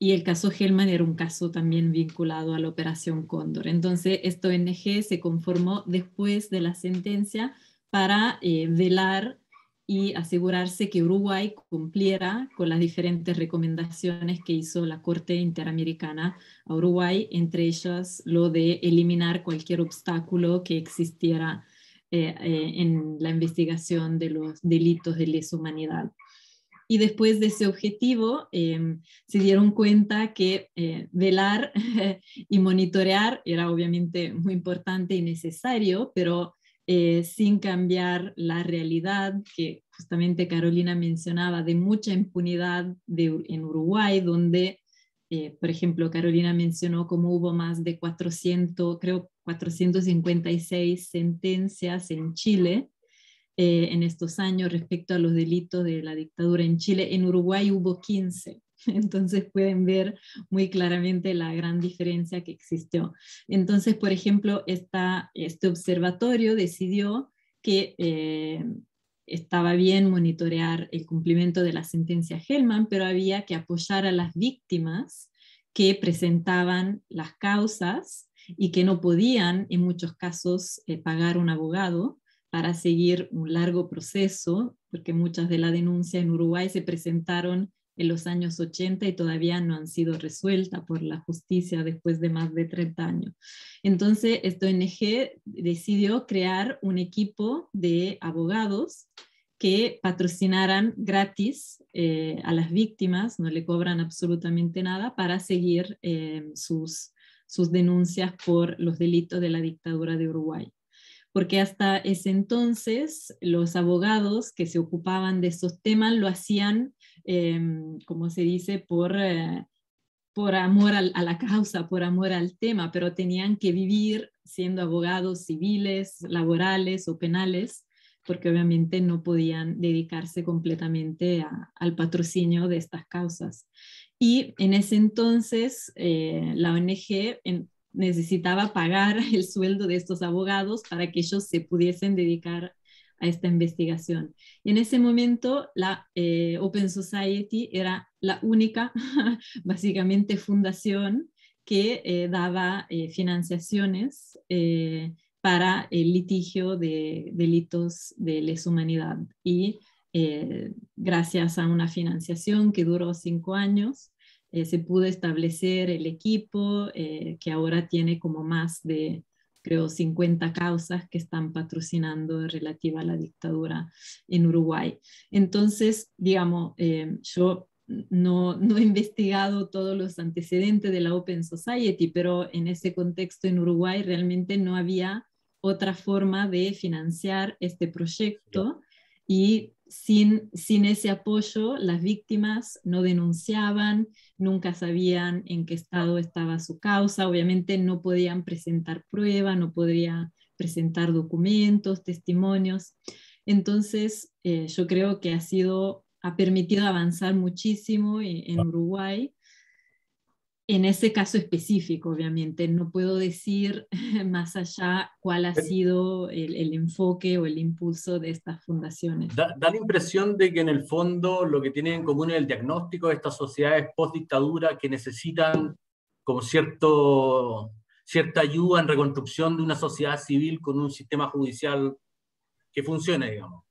y el caso Hellman era un caso también vinculado a la Operación Cóndor. Entonces, esta ONG se conformó después de la sentencia para eh, velar y asegurarse que Uruguay cumpliera con las diferentes recomendaciones que hizo la Corte Interamericana a Uruguay, entre ellas lo de eliminar cualquier obstáculo que existiera eh, eh, en la investigación de los delitos de lesa humanidad y después de ese objetivo em, se dieron cuenta que eh, velar [laughs] y monitorear era obviamente muy importante y necesario, pero eh, sin cambiar la realidad que justamente Carolina mencionaba de mucha impunidad en Uruguay, donde, eh, por ejemplo, Carolina mencionó cómo hubo más de 400, creo 456 sentencias en Chile eh, en estos años respecto a los delitos de la dictadura en Chile. En Uruguay hubo 15. [laughs] Entonces pueden ver muy claramente la gran diferencia que existió. Entonces, por ejemplo, esta, este observatorio decidió que eh, estaba bien monitorear el cumplimiento de la sentencia Hellman, pero había que apoyar a las víctimas que presentaban las causas y que no podían, en muchos casos, eh, pagar un abogado para seguir un largo proceso, porque muchas de las denuncias en Uruguay se presentaron en los años 80 y todavía no han sido resueltas por la justicia después de más de 30 años. Entonces, esta ONG decidió crear un equipo de abogados que patrocinaran gratis eh, a las víctimas, no le cobran absolutamente nada para seguir eh, sus, sus denuncias por los delitos de la dictadura de Uruguay porque hasta ese entonces los abogados que se ocupaban de estos temas lo hacían, em, como se dice, por, eh, por amor a la causa, por amor al tema, pero tenían que vivir siendo abogados civiles, laborales o penales porque obviamente no podían dedicarse completamente al patrocinio de estas causas. Y en ese entonces, eh, la ONG en, necesitaba pagar [laughs] el sueldo de estos abogados para que ellos se pudiesen dedicar a esta investigación. Y en ese momento, la eh, Open Society era la única, [laughs] básicamente, fundación que eh, daba eh, financiaciones para el litigio de delitos de lesa humanidad. Y gracias a una financiación que duró cinco años, eh, se pudo establecer el equipo eh, que ahora tiene como más de, creo, 50 causas que están patrocinando relativa a la dictadura en Uruguay. Entonces, digamos, eh, yo no, no, he investigado todos los antecedentes de la Open Society, pero en ese contexto en Uruguay realmente no había otra forma de financiar este proyecto y sin, ese apoyo, las víctimas no denunciaban, nunca sabían en qué estado estaba su causa, obviamente no podían presentar prueba, no podían presentar documentos, testimonios. Entonces, eh, yo creo que ha ha permitido avanzar muchísimo eh, en ah. Uruguay en ese caso específico, obviamente, no puedo decir [laughs] más allá cuál ha sido el, enfoque o el impulso de estas fundaciones. Da, la impresión de que en el fondo lo que tienen en común es el diagnóstico de estas sociedades post-dictadura que necesitan como cierto, cierta ayuda en reconstrucción de una sociedad civil con un sistema judicial que funcione, digamos.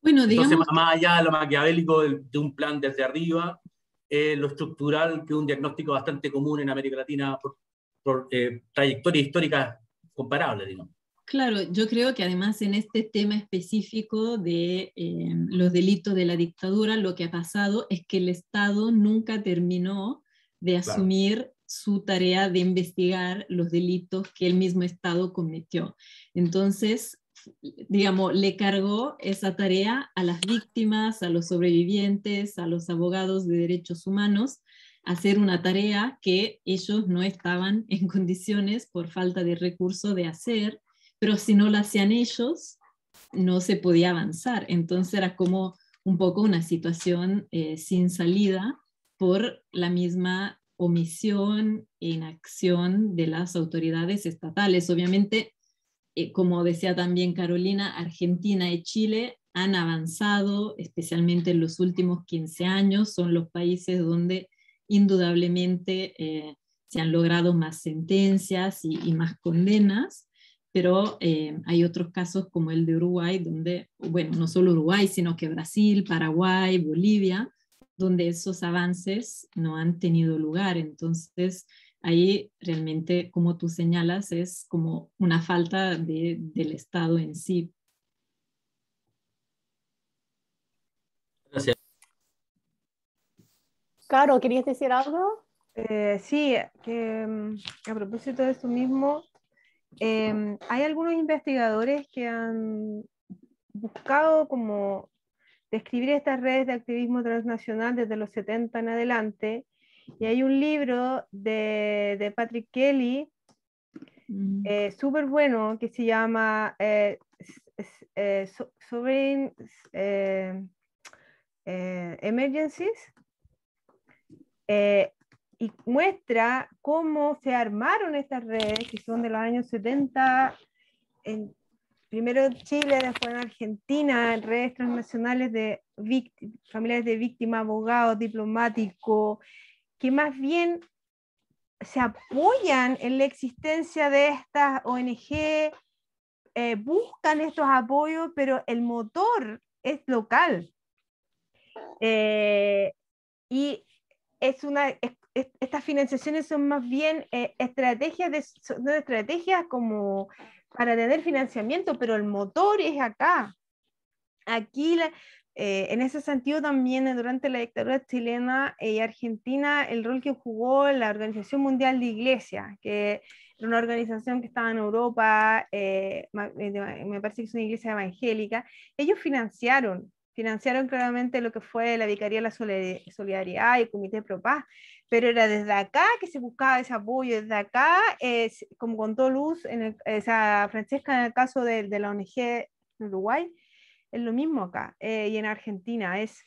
Bueno, digamos... Entonces, más allá de lo maquiavélico de un plan desde arriba, eh, lo estructural, que un diagnóstico bastante común en América Latina por, por eh, trayectorias históricas comparables, Claro, yo creo que además en este tema específico de eh, los delitos de la dictadura, lo que ha pasado es que el Estado nunca terminó de asumir su tarea de investigar los delitos que el mismo Estado cometió. Entonces, digamos, le cargó esa tarea a las víctimas, a los sobrevivientes, a los abogados de derechos humanos, hacer una tarea que ellos no estaban en [laughs] condiciones por falta de recursos de hacer, pero si no la hacían ellos, no se podía avanzar. Entonces era como un poco una situación eh, sin salida por la misma omisión e inacción de las autoridades estatales. Obviamente eh, como decía también Carolina, Argentina y Chile han avanzado, especialmente en los últimos 15 años, son los países donde indudablemente eh, se han logrado más sentencias y, más condenas, pero eh, hay otros casos como el de Uruguay, donde, bueno, no solo Uruguay, sino que Brasil, Paraguay, Bolivia, donde esos avances no han tenido lugar. Entonces, ahí realmente, como tú señalas, es como una falta del Estado en sí. Gracias. Caro, ¿querías decir algo? Eh, sí, que, mm, a propósito de eso mismo, em, hay algunos investigadores que han buscado como describir estas redes de activismo transnacional desde los 70 en adelante y hay un libro de, de Patrick Kelly, eh, súper bueno, que se llama eh, eh, Sovereign Emergencies. y muestra cómo se armaron estas redes que son de los años 70, en, primero en Chile, después en Argentina, redes transnacionales de familias familiares de víctimas, abogados, diplomáticos, que más bien se apoyan en la existencia de estas ONG, eh, buscan estos apoyos, pero el motor es local. Eh, y es una, estas financiaciones son más bien eh, estrategias, de, estrategias como para tener financiamiento, pero el motor es acá. Aquí eh, en ese sentido también eh, durante la dictadura chilena y argentina el rol que jugó la Organización Mundial de Iglesia, que era una organización que estaba en Europa, eh, me parece que es una iglesia evangélica, ellos financiaron financiaron claramente lo que fue la Vicaría de la Solidaridad y el Comité Pro pero era desde acá que se buscaba ese apoyo, desde acá, como contó Luz, en esa Francesca en el caso de, de la ONG Uruguay, es lo mismo acá eh, y en Argentina, es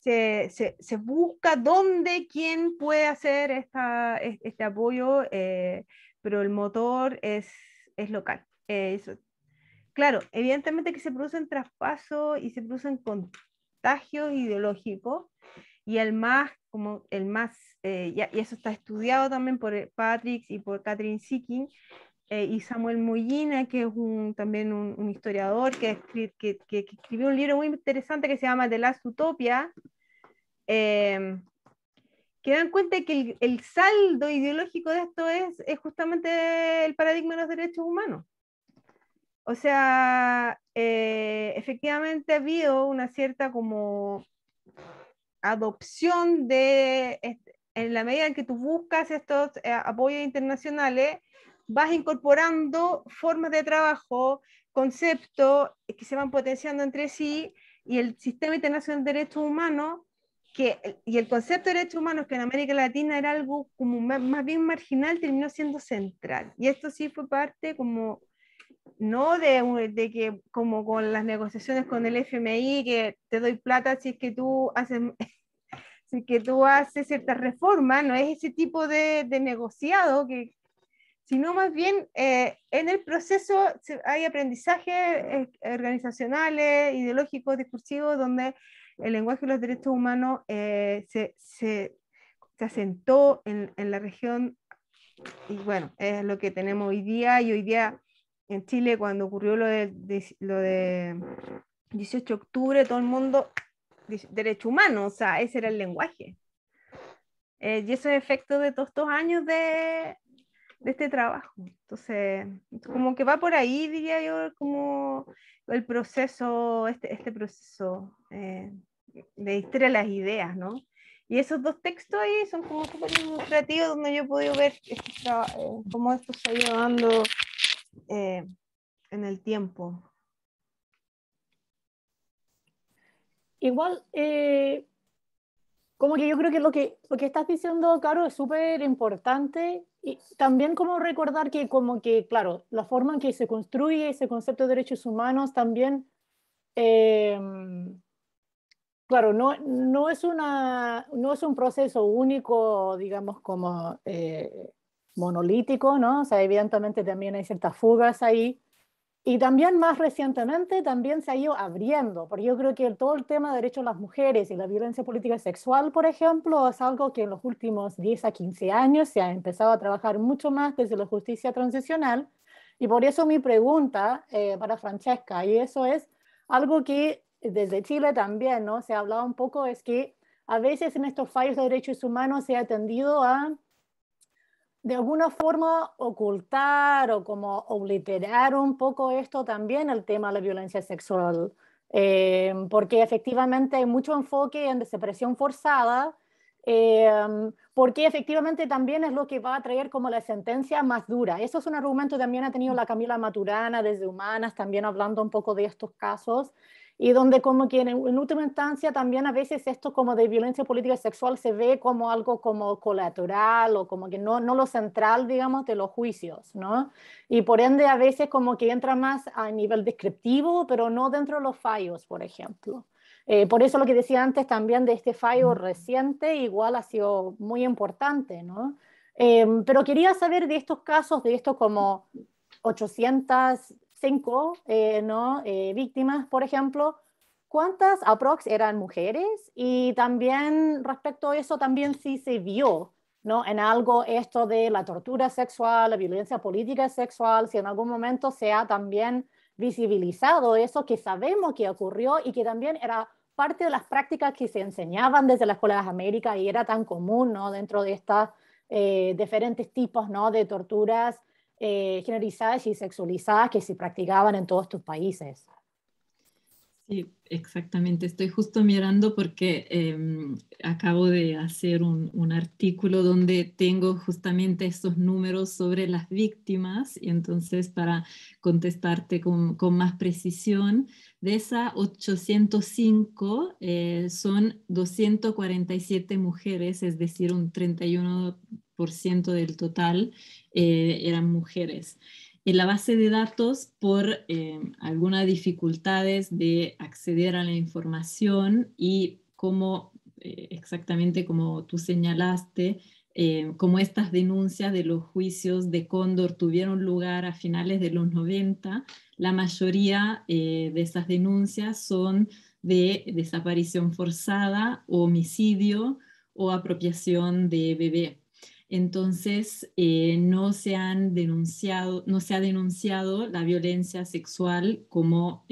se, se, busca dónde, quién puede hacer esta, este apoyo, eh, pero el motor es, es local. Eh, eso. Claro, evidentemente que se producen traspasos y se producen contagios ideológicos y el más, como el más y, eso está estudiado también por Patrick y por Catherine Sikin, eh, y Samuel Mollina, que es también un, historiador que, que, escribió un libro muy interesante que se llama De la Utopia, eh, que dan cuenta que el, saldo ideológico de esto es, justamente el paradigma de los derechos humanos. O sea, eh, efectivamente ha habido una cierta como adopción de, en la medida en que tú buscas estos apoyos internacionales, vas incorporando formas de trabajo, conceptos que se van potenciando entre sí y el sistema internacional de derechos humanos que, y el concepto de derechos humanos que en América Latina era algo como más bien marginal terminó siendo central. Y esto sí fue parte como no de, de, que como con las negociaciones con el FMI que te doy plata si es que tú haces [laughs] si que tú haces ciertas reformas, no es ese tipo de, de negociado que, sino más bien eh, en el proceso hay aprendizajes eh, organizacionales, ideológicos, discursivos, donde el lenguaje de los derechos humanos eh, se, se, asentó en, la región y bueno, es lo que tenemos hoy día y hoy día en Chile cuando ocurrió lo de, lo de 18 de octubre, todo el mundo, derechos humanos, o sea, ese era el lenguaje. y eso es efecto de todos estos años de, de este trabajo. Entonces, como que va por ahí, diría yo, como el proceso, este, este proceso eh, de historia de las ideas, ¿no? Y esos dos textos ahí son como súper ilustrativos, donde yo he podido ver eh, cómo esto se ha ido dando eh, en el tiempo. Igual, eh, como que yo creo que lo que, lo que estás diciendo, Caro, es súper importante y también como recordar que como que, claro, la forma en que se construye ese concepto de derechos humanos también, eh, claro, no, no, es una, no es un proceso único, digamos, como eh, monolítico, ¿no? O sea, evidentemente también hay ciertas fugas ahí, y también más recientemente también se ha ido abriendo, porque yo creo que todo el tema de derechos de las mujeres y la violencia política sexual, por ejemplo, es algo que en los últimos 10 a 15 años se ha empezado a trabajar mucho más desde la justicia transicional. Y por eso mi pregunta eh, para Francesca, y eso es algo que desde Chile también ¿no? se ha hablado un poco, es que a veces en estos fallos de derechos humanos se ha tendido a de alguna forma ocultar o como obliterar un poco esto también, el tema de la violencia sexual, eh, porque efectivamente hay mucho enfoque en desaparición forzada, eh, porque efectivamente también es lo que va a traer como la sentencia más dura. Eso es un argumento que también ha tenido la Camila Maturana desde Humanas, también hablando un poco de estos casos y donde como que en, última instancia también a veces esto como de violencia política sexual se ve como algo como colateral o como que no, no lo central, digamos, de los juicios, ¿no? Y por ende a veces como que entra más a nivel descriptivo, pero no dentro de los fallos, por ejemplo. Eh, por eso lo que decía antes también de este fallo reciente igual ha sido muy importante, ¿no? Em, pero quería saber de estos casos, de estos como 800 cinco eh, ¿no? Eh, víctimas, por ejemplo, ¿cuántas aprox eran mujeres? Y también respecto a eso, también sí se vio ¿no? en algo esto de la tortura sexual, la violencia política sexual, si en algún momento se ha también visibilizado eso que sabemos que ocurrió y que también era parte de las prácticas que se enseñaban desde la escuela de América y era tan común ¿no? dentro de estas eh, diferentes tipos ¿no? de torturas eh, generalizadas y sexualizadas que se practicaban en todos tus países. Sí, exactamente. Estoy justo mirando porque em, acabo de hacer un, artículo donde tengo justamente estos números sobre las víctimas y entonces para contestarte con más precisión, de esas 805 son 247 mujeres, es decir, un 31% del total eh, eran mujeres. En la base de datos, por eh, algunas dificultades de acceder a la información y como eh, exactamente como tú señalaste, eh, como estas denuncias de los juicios de Cóndor tuvieron lugar a finales de los 90, la mayoría eh, de esas denuncias son de desaparición forzada, homicidio o apropiación de bebé. Entonces, eh, no, se han denunciado, no se ha denunciado la violencia sexual como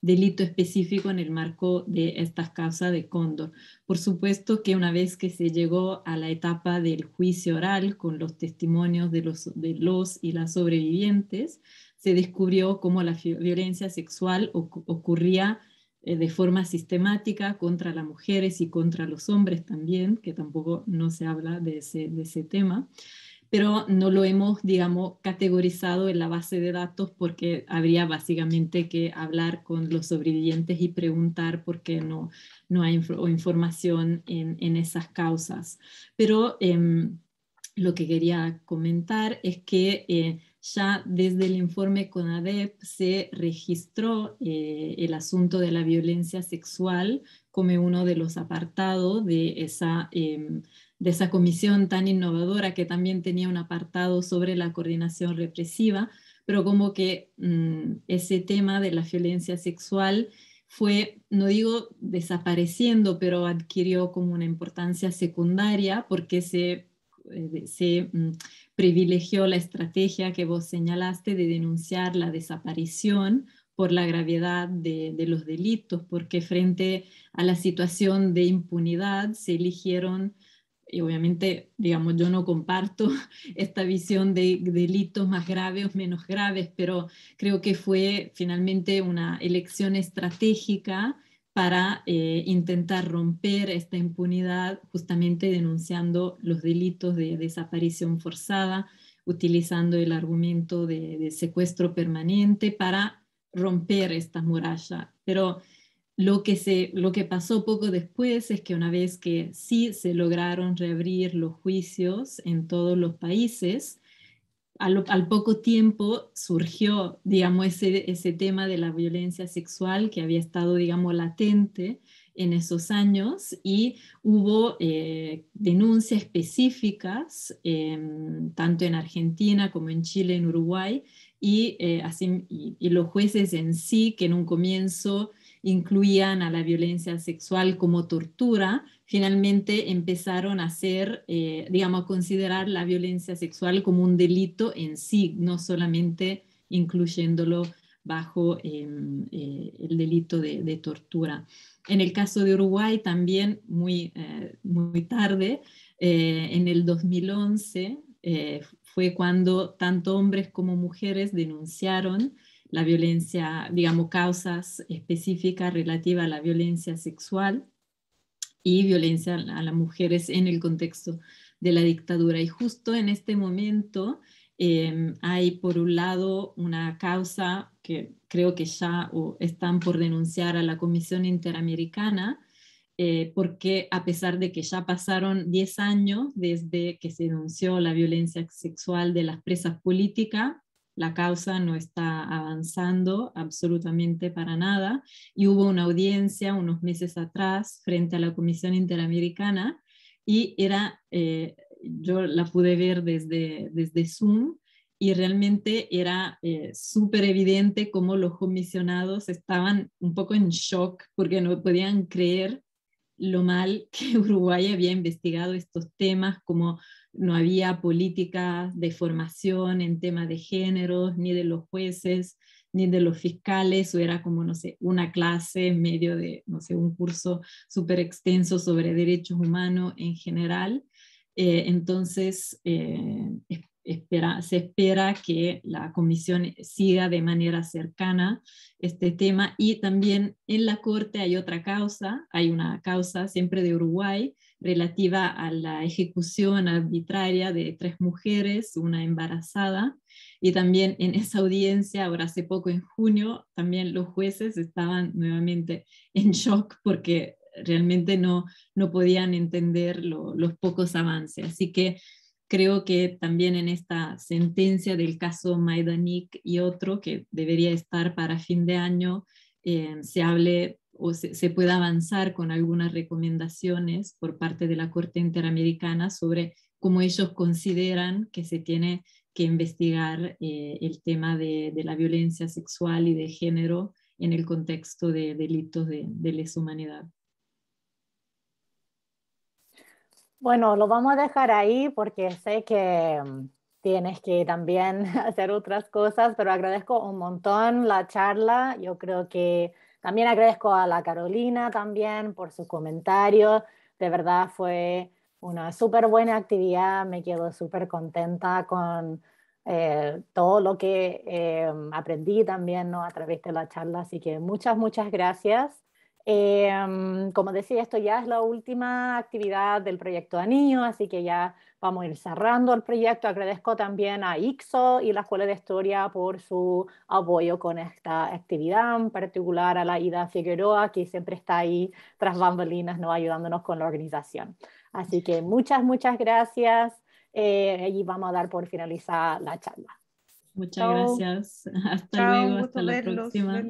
delito específico en el marco de estas causas de Cóndor. Por supuesto que una vez que se llegó a la etapa del juicio oral con los testimonios de los, y las sobrevivientes, se descubrió cómo la violencia sexual ocurría eh, de forma sistemática contra las mujeres y contra los hombres también, que tampoco no se habla de ese, de ese tema pero no lo hemos, digamos, categorizado en la base de datos porque habría básicamente que hablar con los sobrevivientes y preguntar por qué no, no hay información en, esas causas. Pero em, lo que quería comentar es que... Eh, ya desde el informe CONADEP se registró eh, el asunto de la violencia sexual como uno de los apartados de esa em, de esa comisión tan innovadora que también tenía un apartado sobre la coordinación represiva, pero como que mm, ese tema de la violencia sexual fue, no digo desapareciendo, pero adquirió como una importancia secundaria porque se, eh, se mm, privilegió la estrategia que vos señalaste de denunciar la desaparición por la gravedad de, de, los delitos, porque frente a la situación de impunidad se eligieron y obviamente, digamos, yo no comparto [laughs] esta visión de delitos más graves o menos graves, pero creo que fue finalmente una elección estratégica para eh, intentar romper esta impunidad, justamente denunciando los delitos de desaparición forzada, utilizando el argumento de, de secuestro permanente para romper esta muralla. Pero lo que, lo que pasó poco después es que una vez que sí se lograron reabrir los juicios en todos los países, al, poco tiempo surgió, digamos, ese, tema de la violencia sexual que había estado, digamos, latente en esos años y hubo eh, denuncias específicas, em, tanto en Argentina como en Chile, en Uruguay, y, eh, así, y los jueces en sí, que en un comienzo incluían a la violencia sexual como tortura, finalmente empezaron a hacer, eh, digamos, a considerar la violencia sexual como un delito en sí, no solamente incluyéndolo bajo em, eh, el delito de, de, tortura. En el caso de Uruguay también, muy, eh, muy tarde, en el 2011, fue cuando tanto hombres como mujeres denunciaron la violencia, digamos, causas específicas relativas a la violencia sexual y violencia a las mujeres en el contexto de la dictadura. Y justo en este momento eh, hay, por un lado, una causa que creo que ya están por denunciar a la Comisión Interamericana, eh, porque a pesar de que ya pasaron 10 años desde que se denunció la violencia sexual de las presas políticas, la causa no está avanzando absolutamente para nada. Y hubo una audiencia unos meses atrás frente a la Comisión Interamericana y era, eh, yo la pude ver desde, desde Zoom y realmente era eh, súper evidente cómo los comisionados estaban un poco en shock porque no podían creer lo mal [laughs] que Uruguay había investigado estos temas, como no había política de formación en temas de género, ni de los jueces, ni de los fiscales, o era como, no sé, una clase en medio de, no sé, un curso súper extenso sobre derechos humanos en general. Eh, entonces, eh, se espera que la comisión siga de manera cercana este tema y también en la Corte hay otra causa, hay una causa siempre de Uruguay relativa a la ejecución arbitraria de tres mujeres, una embarazada, y también en esa audiencia, ahora hace poco en junio, también los jueces estaban nuevamente en shock porque realmente no, no podían entender los pocos avances. Así que creo que también en esta sentencia del caso Maidanik y otro que debería estar para fin de año, eh, se hable o se, pueda avanzar con algunas recomendaciones por parte de la Corte Interamericana sobre cómo ellos consideran que se tiene que investigar eh, el tema de, la violencia sexual y de género en el contexto de delitos de, de lesa humanidad. Bueno, lo vamos a dejar ahí porque sé que mm, tienes que también [laughs] hacer otras cosas, pero agradezco un montón la charla. Yo creo que también agradezco a la Carolina también por sus comentarios. De verdad fue una súper buena actividad. Me quedo súper contenta con eh, todo lo que eh, aprendí también a través de la charla. Así que muchas, muchas gracias. Eh, como decía, esto ya es la última actividad del proyecto Anillo, así que ya vamos a ir cerrando el proyecto. Agradezco también a IXO y la Escuela de Historia por su apoyo con esta actividad, en particular a la Ida Figueroa, que siempre está ahí tras bambalinas, ¿no? ayudándonos con la organización. Así que muchas, muchas gracias eh, y vamos a dar por finalizada la charla. Muchas gracias. [laughs] Hasta luego, hasta la próxima.